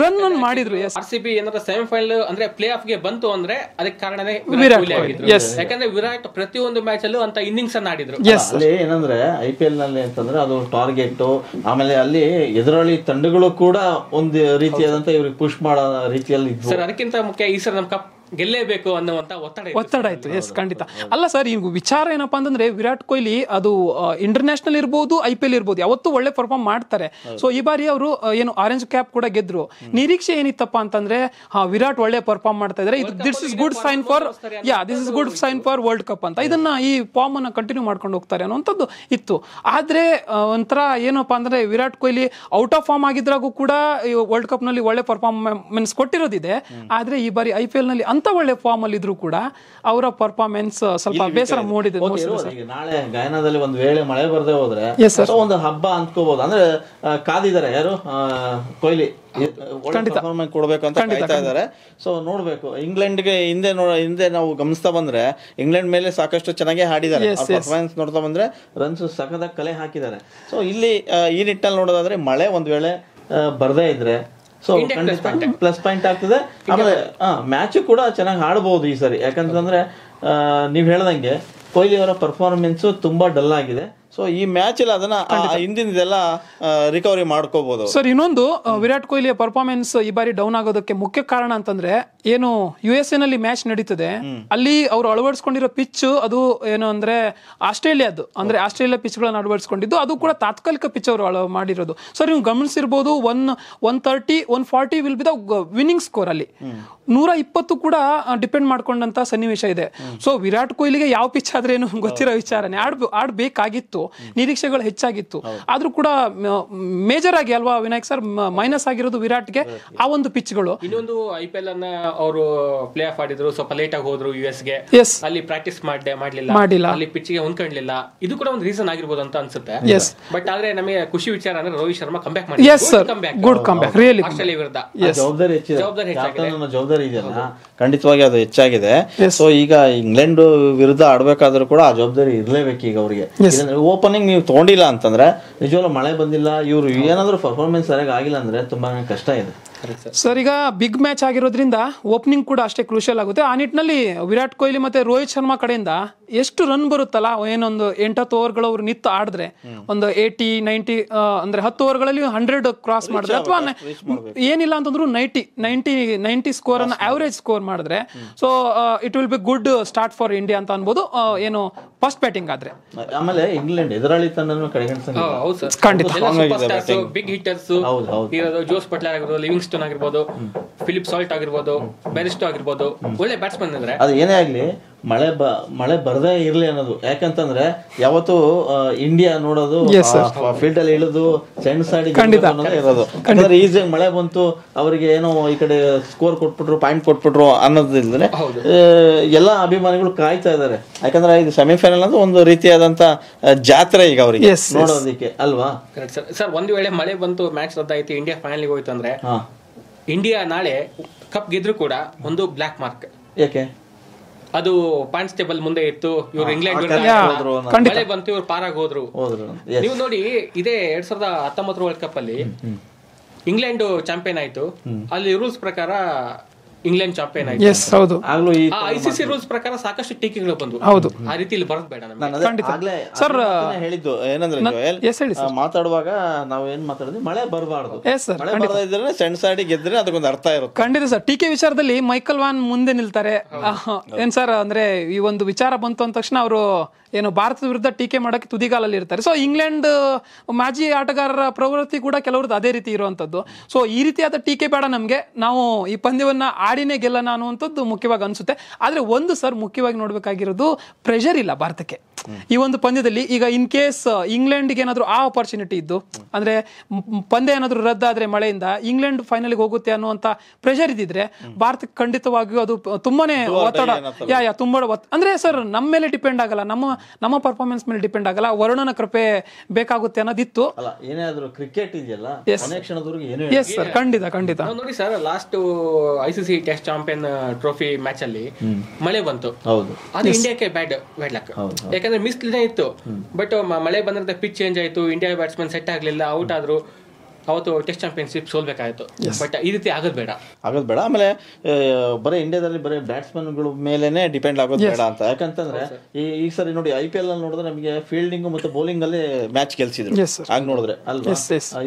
ರನ್ ಮಾಡಿದ್ರು ಆರ್ ಸಿ ಬಿ ಏನಾದ್ರು ಸೆಮಿಫೈನಲ್ ಅಂದ್ರೆ ಪ್ಲೇ ಆಫ್ ಗೆ ಬಂತು ಅಂದ್ರೆ ಅದಕ್ಕೆ ಕಾರಣನೇ ವಿರಾಟ್ ಕೊಹ್ಲಿ ಯಾಕಂದ್ರೆ ವಿರಾಟ್ ಪ್ರತಿಯೊಂದು ಮ್ಯಾಚ್ ಅಲ್ಲೂ ಅಂತ ಇನ್ನಿಂಗ್ಸ್ ಅನ್ನ ಆಡಿದ್ರು ಅಲ್ಲಿ ಏನಂದ್ರೆ ಐ ಪಿ ಎಲ್ ನಲ್ಲಿ ಅಂತಂದ್ರೆ ಅದು ಟಾರ್ಗೆಟ್ ಆಮೇಲೆ ಅಲ್ಲಿ ಎದುರಾಳಿ ತಂಡಗಳು ಕೂಡ ಒಂದು ರೀತಿಯಾದಂತ ಇವ್ರಿಗೆ ಪುಷ್ ಮಾಡೋ ರೀತಿಯಲ್ಲಿ ಸರ್ ಅದಕ್ಕಿಂತ ಮುಖ್ಯ ಈ ಸರ್ ನಮ್ ಕಪ್ ಗೆಲ್ಲೇಬೇಕು ಅನ್ನುವಂತ ಒತ್ತಡ ಒತ್ತಡ ಆಯ್ತು ಎಸ್ ಖಂಡಿತ ಅಲ್ಲ ಸರ್ ಈಗ ವಿಚಾರ ಏನಪ್ಪಾ ಅಂತಂದ್ರೆ ವಿರಾಟ್ ಕೊಹ್ಲಿ ಅದು ಇಂಟರ್ನ್ಯಾಷನಲ್ ಇರ್ಬೋದು ಐ ಪಿ ಎಲ್ ಇರ್ಬೋದು ಯಾವತ್ತೂ ಒಳ್ಳೆ ಪರ್ಫಾರ್ಮ್ ಮಾಡ್ತಾರೆ ಸೊ ಈ ಬಾರಿ ಅವರು ಏನು ಆರೆಂಜ್ ಕ್ಯಾಪ್ ಕೂಡ ಗೆದ್ರು ನಿರೀಕ್ಷೆ ಏನಿತ್ತಪ್ಪ ಅಂತಂದ್ರೆ ಹಾ ವಿರಾಟ್ ಒಳ್ಳೆ ಪರ್ಫಾರ್ಮ್ ಮಾಡ್ತಾ ಇದ್ರೆ ಇದು this is good sign for ಯಾ this is good sign for world cup ಅಂತ ಇದನ್ನ ಈ ಫಾರ್ಮ್ ಅನ್ನ ಕಂಟಿನ್ಯೂ ಮಾಡ್ಕೊಂಡು ಹೋಗ್ತಾರೆ ಅನ್ನೋಂಥದ್ದು ಇತ್ತು ಆದ್ರೆ ಒಂಥರ ಏನಪ್ಪಾ ಅಂದ್ರೆ Virat Kohli out of form ಆಗಿದ್ರಾಗೂ ಕೂಡ ವರ್ಲ್ಡ್ ಕಪ್ ನಲ್ಲಿ ಒಳ್ಳೆ ಪರ್ಫಾರ್ಮೆನ್ಸ್ ಕೊಟ್ಟಿರೋದಿದೆ ಆದ್ರೆ ಈ ಬಾರಿ ಐ ಪಿ ಎಲ್ ನಲ್ಲಿ ಅಂತ ಒಳ್ಳೆ ಫಾರ್ಮ್ ಅಲ್ಲಿ ಇದ್ರು ಕೂಡ ಅವರ ಪರ್ಫಾರ್ಮೆನ್ಸ್ ಸ್ವಲ್ಪ ಬೇಸರ ಮೂಡಿದೆ ನಾಳೆ ಗಾಯನದಲ್ಲಿ ಒಂದು ವೇಳೆ ಮಳೆ ಬರದೆ ಹೋದ್ರೆ ಒಂದು ಹಬ್ಬ ಅಂದ್ಕೋಬಹುದು ಅಂದ್ರೆ ಕಾದಿದ್ದಾರೆ ಯಾರು ಕೊಹ್ಲಿ ಪರ್ಫಾರ್ಮೆನ್ಸ್ ಅಂತ ಕಾಯ್ತಾ ಇದ್ದಾರೆ ಸೊ ನೋಡ್ಬೇಕು ಇಂಗ್ಲೆಂಡ್ ಗೆ ಹಿಂದೆ ಹಿಂದೆ ನಾವು ಗಮನಿಸ್ತಾ ಬಂದ್ರೆ ಇಂಗ್ಲೆಂಡ್ ಮೇಲೆ ಸಾಕಷ್ಟು ಚೆನ್ನಾಗಿ ಹಾಡಿದ್ದಾರೆ ನೋಡ್ತಾ ಬಂದ್ರೆ ರನ್ಸ್ ಸಖದ ಕಲೆ ಹಾಕಿದ್ದಾರೆ ಸೊ ಇಲ್ಲಿ ಈ ನಿಟ್ಟಲ್ಲಿ ನೋಡೋದಾದ್ರೆ ಮಳೆ ಒಂದ್ ವೇಳೆ ಬರ್ದೇ ಇದ್ರೆ ಸೊ ಪ್ಲಸ್ ಪಾಯಿಂಟ್ ಆಗ್ತದೆ ಆಮೇಲೆ ಮ್ಯಾಚ್ ಕೂಡ ಚೆನ್ನಾಗಿ ಆಡಬಹುದು ಈ ಸರಿ ಯಾಕಂತಂದ್ರೆ ನೀವ್ ಹೇಳ್ದಂಗೆ ಕೊಹ್ಲಿ ಅವರ ಪರ್ಫಾರ್ಮೆನ್ಸ್ ತುಂಬಾ ಡಲ್ ಆಗಿದೆ ಸೊ ಈ ಮ್ಯಾಚ್ ಅಲ್ಲಿ ಅದನ್ನ ಹಿಂದಿನದೆಲ್ಲ ರಿಕವರಿ ಮಾಡ್ಕೋಬಹುದು ಸರ್ ಇನ್ನೊಂದು ವಿರಾಟ್ ಕೊಹ್ಲಿಯ ಪರ್ಫಾರ್ಮೆನ್ಸ್ ಈ ಬಾರಿ ಡೌನ್ ಆಗೋದಕ್ಕೆ ಮುಖ್ಯ ಕಾರಣ ಅಂತಂದ್ರೆ ಏನು ಯು ಎಸ್ ನಲ್ಲಿ ಮ್ಯಾಚ್ ನಡೀತದೆ ಅಲ್ಲಿ ಅವರು ಅಳವಡಿಸಿಕೊಂಡಿರೋ ಪಿಚ್ ಅದು ಏನು ಅಂದ್ರೆ ಆಸ್ಟ್ರೇಲಿಯಾದ್ ಅಂದ್ರೆ ಆಸ್ಟ್ರೇಲಿಯಾ ಪಿಚ್ ಗಳನ್ನ ಅಳವಡಿಸಿಕೊಂಡಿದ್ದು ಅದು ಕೂಡ ತಾತ್ಕಾಲಿಕ ಪಿಚ್ ಅವರು ಮಾಡಿರೋದು ಸರ್ ನೀವು ಗಮನಿಸಿರ್ಬೋದು one one thirty one forty will be the winning score ಅಲ್ಲಿ ನೂರ ಇಪ್ಪತ್ತು ಕೂಡ ಡಿಪೆಂಡ್ ಮಾಡ್ಕೊಂಡಂತ ಸನ್ನಿವೇಶ ಇದೆ ಸೊ ವಿರಾಟ್ ಕೊಹ್ಲಿಗೆ ಯಾವ ಪಿಚ್ ಆದ್ರೆ ಏನು ಗೊತ್ತಿರೋ ವಿಚಾರನೆ ಆಡ್ ಆಡ್ಬೇಕಾಗಿತ್ತು ನಿರೀಕ್ಷೆಗಳು ಹೆಚ್ಚಾಗಿತ್ತು ಆದ್ರೂ ಕೂಡ ಮೇಜರ್ ಆಗಿ ಅಲ್ವಾ ವಿನಾಯಕ್ ಸರ್ ಮೈನಸ್ ಆಗಿರೋದು ವಿರಾಟ್ ಗೆ ಆ ಒಂದು ಪಿಚ್ ಗಳು ಇನ್ನೊಂದು ಐ ಪಿ ಎಲ್ ಅನ್ನ ಅವರು ಪ್ಲೇ ಆಫ್ ಆಡಿದ್ರು ಸ್ವಲ್ಪ ಲೇಟ್ ಆಗಿ ಹೋದ್ರು ಯು ಎಸ್ ಗೆ ಅಲ್ಲಿ ಪ್ರಾಕ್ಟೀಸ್ ಮಾಡ್ದೆ ಮಾಡ್ಲಿಲ್ಲ ಮಾಡಿಲ್ಲ ಅಲ್ಲಿ ಪಿಚ್ ಗೆ ಹೊಂದ್ಕೊಂಡಿಲ್ಲ ಇದು ಕೂಡ ಒಂದು ರೀಸನ್ ಆಗಿರ್ಬೋದು ಅಂತ ಅನ್ಸುತ್ತೆ ಬಟ್ ಆದ್ರೆ ನಮಗೆ ಖುಷಿ ವಿಚಾರ ಅಂದ್ರೆ ರೋಹಿತ್ ಶರ್ಮಾ ಕಮ್ ಬ್ಯಾಕ್ ಮಾಡಿ ಗುಡ್ ಜವಾಬ್ದಾರಿ ಜವಾಬ್ದಾರಿ ಖಂಡಿತವಾಗಿ ಅದು ಹೆಚ್ಚಾಗಿದೆ ಸೊ ಈಗ ಇಂಗ್ಲೆಂಡ್ ವಿರುದ್ಧ ಆಡ್ಬೇಕಾದ್ರೂ ಕೂಡ ಆ ಜವಾಬ್ದಾರಿ ಇರಲೇಬೇಕು ಈಗ ಅವರಿಗೆ ಓಪನಿಂಗ್ ನೀವು ತೊಗೊಂಡಿಲ್ಲ ಅಂತಂದ್ರೆ ನಿಜವಾಗ್ಲೂ ಮಳೆ ಬಂದಿಲ್ಲ ಇವರು ಏನಾದ್ರೂ ಪರ್ಫಾರ್ಮೆನ್ಸ್ ಸರಿಯಾಗಿ ಆಗಿಲ್ಲ ಅಂದ್ರೆ ತುಂಬಾ ಕಷ್ಟ ಇದೆ ಸರ್ ಈಗ ಬಿಗ್ ಮ್ಯಾಚ್ ಆಗಿರೋದ್ರಿಂದ ಓಪನಿಂಗ್ ಕೂಡ ಅಷ್ಟೇ ಕ್ರೂಷಿಯಲ್ ಆಗುತ್ತೆ ಆ ನಿಟ್ಟಿನಲ್ಲಿ ವಿರಾಟ್ ಕೊಹ್ಲಿ ಮತ್ತೆ ರೋಹಿತ್ ಶರ್ಮಾ ಕಡೆಯಿಂದ ಎಷ್ಟು ರನ್ ಬರುತ್ತಲ್ಲ ಏನೊಂದು ಎಂಟತ್ತು ಓವರ್ಗಳು ಅವ್ರು ನಿತ್ತು ಆಡಿದ್ರೆ ಒಂದು ಏಟಿ ನೈಂಟಿ ಅಂದ್ರೆ ಹತ್ತು ಓವರ್ಗಳಲ್ಲಿ ಹಂಡ್ರೆಡ್ ಕ್ರಾಸ್ ಮಾಡಿದ್ರೆ ಅಥವಾ ಏನಿಲ್ಲ ಅಂತಂದ್ರು ನೈಂಟಿ ನೈಂಟಿ ನೈಂಟಿ ಸ್ಕೋರ್ ಅನ್ನ ಆವರೇಜ್ ಸ್ಕೋರ್ ಮಾಡಿದ್ರೆ so it will be good start for India ಅಂತ ಅನ್ಬೋದು ಏನು ಫಸ್ಟ್ ಬ್ಯಾಟಿಂಗ್ ಆದ್ರೆ ಆಮೇಲೆ England big hitters Jos Buttler living Livingstone ಆಗಿರ್ಬೋದು ಫಿಲಿಪ್ ಸಾಲ್ಟ್ ಆಗಿರ್ಬೋದು ಬೆರಿಸ್ಟೋ ಆಗಿರ್ಬೋದು ಒಳ್ಳೆ ಬ್ಯಾಟ್ಸ್ಮನ್ ಅಂದ್ರೆ ಅದು ಏನೇ ಆಗಲಿ ಮಳೆ ಬ ಮಳೆ ಬರದೇ ಇರಲಿ ಅನ್ನೋದು ಯಾಕಂತಂದ್ರೆ ಯಾವತ್ತು ಇಂಡಿಯಾ ನೋಡೋದು ಫೀಲ್ಡ್ ಅಲ್ಲಿ ಇಳಿದು ಸೆಂಡ್ಸ್ ಆಡಿ ಇರೋದು ಯಾಕಂದ್ರೆ ಈಸಿಯಾಗಿ ಮಳೆ ಬಂತು ಅವರಿಗೆ ಏನೋ ಈ ಕಡೆ ಸ್ಕೋರ್ ಕೊಟ್ಬಿಟ್ರು ಪಾಯಿಂಟ್ ಕೊಟ್ಬಿಟ್ರು ಅನ್ನೋದಿಲ್ಲ ಎಲ್ಲ ಅಭಿಮಾನಿಗಳು ಕಾಯ್ತಾ ಇದ್ದಾರೆ ಯಾಕಂದ್ರೆ ಇದು ಸೆಮಿಫೈನಲ್ ಅಂದ್ರೆ ಒಂದು ರೀತಿಯಾದಂತ ಜಾತ್ರೆ ಈಗ ಅವರಿಗೆ ನೋಡೋದಕ್ಕೆ ಅಲ್ವಾ ಸರ್ ಒಂದು ವೇಳೆ ಮಳೆ ಬಂತು ಮ್ಯಾಚ್ ರದ್ದಾಯ್ತು ಇಂಡಿಯಾ ಫೈನಲ್ಗೆ ಹೋಯ್ತು ಅಂದ್ರೆ ಇಂಡಿಯಾ ನಾಳೆ ಕಪ್ ಗೆದ್ರು ಕೂಡ ಒಂದು ಬ್ಲಾಕ್ ಮಾರ್ಕ್ ಯಾಕೆ ಅದು ಕಾನ್ಸ್ಟೇಬಲ್ ಮುಂದೆ ಇತ್ತು ಇವ್ರು ಇಂಗ್ಲೆಂಡ್ ಮಳೆ ಬಂತು ಇವ್ರು ಪಾರಾಗ್ ಹೋದ್ರು ನೀವು ನೋಡಿ ಇದೇ ಎರಡ್ ಸಾವಿರದ ಹತ್ತೊಂಬತ್ತು ವರ್ಲ್ಡ್ ಕಪ್ ಅಲ್ಲಿ ಇಂಗ್ಲೆಂಡ್ ಚಾಂಪಿಯನ್ ಆಯ್ತು ಅಲ್ಲಿ ರೂಲ್ಸ್ ಪ್ರಕಾರ ಇಂಗ್ಲೆಂಡ್ ಚಾಂಪಿಯನ್ ಆಯ್ತು ಎಸ್ ಹೌದು ಆಗ್ಲೂ ಈ ಐಸಿಸಿ ರೂಲ್ಸ್ ಪ್ರಕಾರ ಸಾಕಷ್ಟು ಟೀಕೆಗಳು ಬಂದು ಹೌದು ಆ ರೀತಿ ಇಲ್ಲಿ ಬರೋದು ಬೇಡ ಖಂಡಿತ. ಸರ್, ಹೇಳಿದ್ದು ಏನಂದ್ರೆ ಹೇಳಿ ಸರ್. ಮಾತಾಡುವಾಗ ನಾವು ಏನ್ ಮಾತಾಡಿದ್ವಿ ಮಳೆ ಬರಬಾರ್ದು Yes, sir, ಮಳೆ ಗೆದ್ರೆ ಅದಕ್ಕೊಂದು ಅರ್ಥ ಇರುತ್ತೆ ಖಂಡಿತ ಸರ್ ಟೀಕೆ ವಿಚಾರದಲ್ಲಿ ಮೈಕಲ್ ವಾನ್ ಮುಂದೆ ನಿಲ್ತಾರೆ ಏನ್ ಸರ್ ಅಂದ್ರೆ ಈ ಒಂದು ವಿಚಾರ ಬಂತು ಅಂದ ತಕ್ಷಣ ಅವರು ಏನು ಭಾರತದ ವಿರುದ್ಧ ಟೀಕೆ ಮಾಡಕ್ಕೆ ತುದಿಗಾಲಲ್ಲಿ ಇರ್ತಾರೆ ಸೊ ಇಂಗ್ಲೆಂಡ್ ಮಾಜಿ ಆಟಗಾರರ ಪ್ರವೃತ್ತಿ ಕೂಡ ಕೆಲವ್ರದ್ದು ಅದೇ ರೀತಿ ಇರುವಂತದ್ದು ಸೊ ಈ ರೀತಿಯಾದ ಟೀಕೆ ಬೇಡ ನಮ್ಗೆ ನಾವು ಈ ಪಂದ್ಯವನ್ನ ಆಡಿ ಆಡಿನೇ ಗೆಲ್ಲ ನಾನು ಅಂತದ್ದು ಮುಖ್ಯವಾಗಿ ಅನ್ಸುತ್ತೆ ಆದರೆ ಒಂದು ಸರ್ ಮುಖ್ಯವಾಗಿ ನೋಡಬೇಕಾಗಿರೋದು ಪ್ರೆಷರ್ ಇಲ್ಲ ಭಾರತಕ್ಕೆ ಈ ಒಂದು ಪಂದ್ಯದಲ್ಲಿ ಈಗ ಇನ್ ಕೇಸ್ ಇಂಗ್ಲೆಂಡ್ಗೆ ಏನಾದರೂ ಆ ಆಪರ್ಚುನಿಟಿ ಇದ್ದು ಅಂದ್ರೆ ಪಂದ್ಯ ಏನಾದರೂ ರದ್ದಾದ್ರೆ ಮಳೆಯಿಂದ ಇಂಗ್ಲೆಂಡ್ ಫೈನಲ್ಗೆ ಹೋಗುತ್ತೆ ಅನ್ನುವಂತ ಪ್ರೆಷರ್ ಇದ್ದಿದ್ರೆ ಭಾರತಕ್ಕೆ ಖಂಡಿತವಾಗಿಯೂ ಅದು ತುಂಬಾನೇ ಒತ್ತಡ ಯಾ ಯಾ ತುಂಬ ಅಂದ್ರೆ ಸರ್ ನಮ್ಮ ಮೇಲೆ ಡಿಪೆಂಡ್ ಆಗಲ್ಲ ನಮ್ಮ ನಮ್ಮ ಪರ್ಫಾರ್ಮೆನ್ಸ್ ಮೇಲೆ ಡಿಪೆಂಡ್ ಆಗಲ್ಲ ವರುಣನ ಕೃಪೆ ಬೇಕಾಗುತ್ತೆ ಅನ್ನೋದಿತ್ತು ಕ್ರಿಕೆಟ್ ಇದೆಯಲ್ಲ ಎಸ್ ಸರ್ ಖಂಡಿತ ಖಂಡಿತ ನೋಡಿ sir last test champion trophy match ಅಲ್ಲಿ ಮಳೆ ಬಂತು ಹೌದು ಅದು ಇಂಡಿಯಾಕ್ಕೆ ಬ್ಯಾಡ್ ಬ್ಯಾಡ್ ಲಕ್ ಯಾಕಂದ್ರೆ ಯಾಕಂದ್ರೆ ಕ್ಲೀನ್ ಇತ್ತು ಬಟ್ ಮಳೆ ಬಂದ್ರೆ ಪಿಚ್ ಚೇಂಜ್ ಆಯ್ತು ಇಂಡಿಯಾ ಬ್ಯಾಟ್ಸ್ಮನ್ ಸೆಟ್ ಆಗಲಿಲ್ಲ ಔಟ್ ಆದ್ರು ಅವತ್ತು ಟೆಸ್ಟ್ ಚಾಂಪಿಯನ್ಶಿಪ್ ಸೋಲ್ಬೇಕಾಯ್ತು ಬಟ್ ಈ ರೀತಿ ಆಗೋದು ಬೇಡ ಆಗೋದು ಬೇಡ ಆಮೇಲೆ ಬರೀ ಇಂಡಿಯಾದಲ್ಲಿ ಬರೀ ಬ್ಯಾಟ್ಸ್ಮನ್ಗಳ ಮೇಲೆನೆ ಡಿಪೆಂಡ್ ಆಗೋದು ಬೇಡ ಅಂತ ಯಾಕಂತಂದ್ರೆ ಈ ಈ ಸರಿ ನೋಡಿ ಐ ಪಿ ಎಲ್ ಅಲ್ಲಿ ನೋಡಿದ್ರೆ ನಮಗೆ ಫೀಲ್ಡಿಂಗ್ ಮತ್ತೆ ಬೌಲಿಂಗ್ ಅಲ್ಲಿ ಮ್ಯಾಚ್ ಗೆಲ್ಸಿದ್ರು ಆಗ ನೋಡಿದ್ರೆ ಅಲ್ವಾ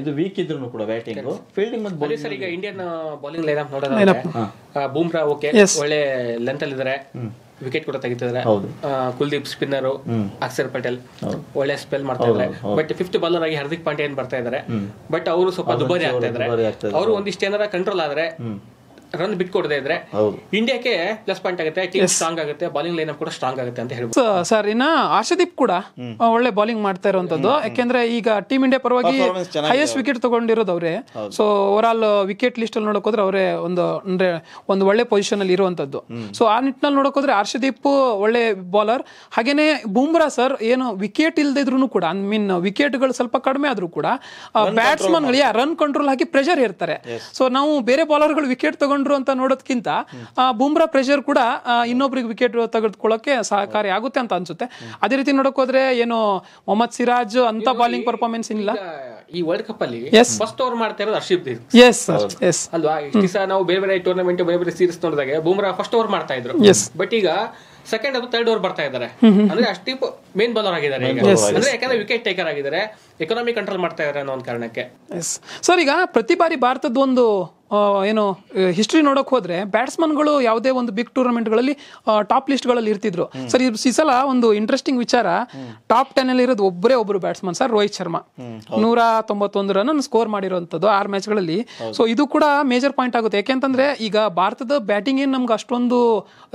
ಇದು ವೀಕ್ ಇದ್ರು ಕೂಡ ಬ್ಯಾಟಿಂಗ್ ಫೀಲ್ಡಿಂಗ್ ಮತ್ತೆ ಬೌಲಿಂಗ್ ಸರ್ ಈಗ ಇಂಡಿಯನ್ ಬೌಲಿಂಗ್ ಲೈನ್ ಅಪ್ ನೋಡೋದಾದ್ರೆ ಬೂಮ್ರಾ ಓಕೆ ಒಳ್ಳೆ ಲೆಂತ್ ಅಲ್ಲಿ ಇದ್ದಾರೆ ವಿಕೆಟ್ ಕೂಡ ತೆಗಿತಿದ್ರೆ ಕುಲ್ದೀಪ್ ಸ್ಪಿನ್ನರ್ ಅಕ್ಷರ್ ಪಟೇಲ್ ಒಳ್ಳೆ ಸ್ಪೆಲ್ ಮಾಡ್ತಾ ಇದ್ದಾರೆ ಬಟ್ ಫಿಫ್ತ್ ಬಾಲರ್ ಆಗಿ ಹಾರ್ದಿಕ್ ಪಾಂಡ್ಯ ಏನ್ ಬರ್ತಾ ಇದಾರೆ ಬಟ್ ಅವರು ಸ್ವಲ್ಪ ದುಬಾರಿ ಆಗ್ತಾ ಇದ್ರೆ ಅವರು ಒಂದಿಷ್ಟು ಏನಾರ ಕಂಟ್ರೋಲ್ ಆದ್ರೆ ರನ್ ಕೊಡದೇ ಇದ್ರೆ ಇಂಡಿಯಾಕ್ಕೆ ಪ್ಲಸ್ ಪಾಯಿಂಟ್ ಆಗುತ್ತೆ ಟೀಮ್ ಸ್ಟ್ರಾಂಗ್ ಆಗುತ್ತೆ ಬೌಲಿಂಗ್ ಲೈನ್ ಕೂಡ ಸ್ಟ್ರಾಂಗ್ ಆಗುತ್ತೆ ಅಂತ ಹೇಳ್ಬೋದು ಸರ್ ಇನ್ನ ಹರ್ಷದೀಪ್ ಕೂಡ ಒಳ್ಳೆ ಬೌಲಿಂಗ್ ಮಾಡ್ತಾ ಇರುವಂತದ್ದು ಯಾಕೆಂದ್ರೆ ಈಗ ಟೀಮ್ ಇಂಡಿಯಾ ಪರವಾಗಿ ಹೈಯೆಸ್ಟ್ ವಿಕೆಟ್ ತಗೊಂಡಿರೋದು ಅವರೇ so overall wicket list ಅಲ್ಲಿ ನೋಡಕ್ ಹೋದ್ರೆ ಅವರೇ ಒಂದು ಅಂದ್ರೆ ಒಂದು ಒಳ್ಳೆ ಪೊಸಿಷನ್ ಅಲ್ಲಿ ಇರುವಂತದ್ದು ಸೊ ಆ ನಿಟ್ಟಿನಲ್ಲಿ ನೋಡಕ್ ಹೋದ್ರೆ ಹರ್ಷದೀಪ್ ಒಳ್ಳೆ ಬೌಲರ್ ಹಾಗೇನೆ ಬೂಮ್ರಾ ಸರ್ ಏನು ವಿಕೆಟ್ ಇಲ್ದಿದ್ರು ಕೂಡ ಐ ಮೀನ್ ವಿಕೆಟ್ ಗಳು ಸ್ವಲ್ಪ ಕಡಿಮೆ ಆದ್ರೂ ಕೂಡ ಬ್ಯಾಟ್ಸ್ಮನ್ ರನ್ ಕಂಟ್ರೋಲ್ ಹಾಕಿ ಪ್ರೆಷರ್ ಇರ್ತಾರೆ ಸೊ ನಾವು ಬೇರೆ ಬಾಲರ್ ಗಳು ವಿಕೆಟ್ ತಗೊಂಡು ತಗೊಂಡ್ರು ಅಂತ ನೋಡೋದಕ್ಕಿಂತ ಬುಮ್ರಾ ಪ್ರೆಷರ್ ಕೂಡ ಇನ್ನೊಬ್ರಿಗೆ ವಿಕೆಟ್ ತೆಗೆದುಕೊಳ್ಳೋಕೆ ಸಹಕಾರಿ ಆಗುತ್ತೆ ಅಂತ ಅನ್ಸುತ್ತೆ ಅದೇ ರೀತಿ ನೋಡಕ್ ಹೋದ್ರೆ ಏನು ಮೊಹಮ್ಮದ್ ಸಿರಾಜ್ ಅಂತ ಬೌಲಿಂಗ್ ಪರ್ಫಾರ್ಮೆನ್ಸ್ ಇಲ್ಲ ಈ ವರ್ಲ್ಡ್ ಕಪ್ ಅಲ್ಲಿ ಫಸ್ಟ್ ಓವರ್ ಮಾಡ್ತಾ ಇರೋದು ಹರ್ಷಿಪ್ ಎಸ್ ಎಸ್ ಅಲ್ವಾ ನಾವು ಬೇರೆ ಬೇರೆ ಟೂರ್ನಮೆಂಟ್ ಬೇರೆ ಬೇರೆ ಸೀರೀಸ್ ನೋಡಿದಾಗ ಬುಮ್ರಾ ಫಸ್ಟ್ ಓವರ್ ಮಾಡ್ತಾ ಇದ್ರು ಬಟ್ ಈಗ ಸೆಕೆಂಡ್ ಅಥವಾ ತರ್ಡ್ ಓವರ್ ಬರ್ತಾ ಇದ್ದಾರೆ ಅಂದ್ರೆ ಅಷ್ಟೀಪ್ ಮೇನ್ ಬೌಲರ್ ಆಗಿದ್ದಾರೆ ಅಂದ್ರೆ ಯಾಕಂದ್ರೆ ವಿಕೆಟ್ ಟೇಕರ್ ಆಗಿದ್ದಾರೆ ಎಕನಾಮಿ ಕಂಟ್ರೋಲ್ ಮಾಡ್ತಾ ಇದ್ದಾರೆ ಅನ್ನೋ ಒಂದು ಕಾರಣಕ್ಕೆ ಸರ್ ಈಗ ಪ್ರತಿ ಬಾರಿ ಭಾರತದ ಒಂದು ಏನು ಹಿಸ್ಟ್ರಿ ನೋಡಕ್ ಹೋದ್ರೆ ಬ್ಯಾಟ್ಸ್ಮನ್ಗಳು ಯಾವುದೇ ಒಂದು ಬಿಗ್ ಟೂರ್ನಮೆಂಟ್ಗಳಲ್ಲಿ ಟಾಪ್ ಲಿಸ್ಟ್ಗಳಲ್ಲಿ ಇರ್ತಿದ್ರು ಸರ್ ಈ ಸಲ ಒಂದು ಇಂಟ್ರೆಸ್ಟಿಂಗ್ ವಿಚಾರ ಟಾಪ್ ಟೆನ್ ಅಲ್ಲಿ ಇರೋದು ಒಬ್ಬರೇ ಒಬ್ಬರು ಬ್ಯಾಟ್ಸ್ಮನ್ ಸರ್ ರೋಹಿತ್ ಶರ್ಮಾ ನೂರ ತೊಂಬತ್ತೊಂದು ರನ್ ಸ್ಕೋರ್ ಆರ್ ಮ್ಯಾಚ್ ಗಳಲ್ಲಿ ಸೊ ಇದು ಕೂಡ ಮೇಜರ್ ಪಾಯಿಂಟ್ ಆಗುತ್ತೆ ಯಾಕೆಂತಂದ್ರೆ ಈಗ ಭಾರತದ ಬ್ಯಾಟಿಂಗ್ ಏನು ನಮ್ಗೆ ಅಷ್ಟೊಂದು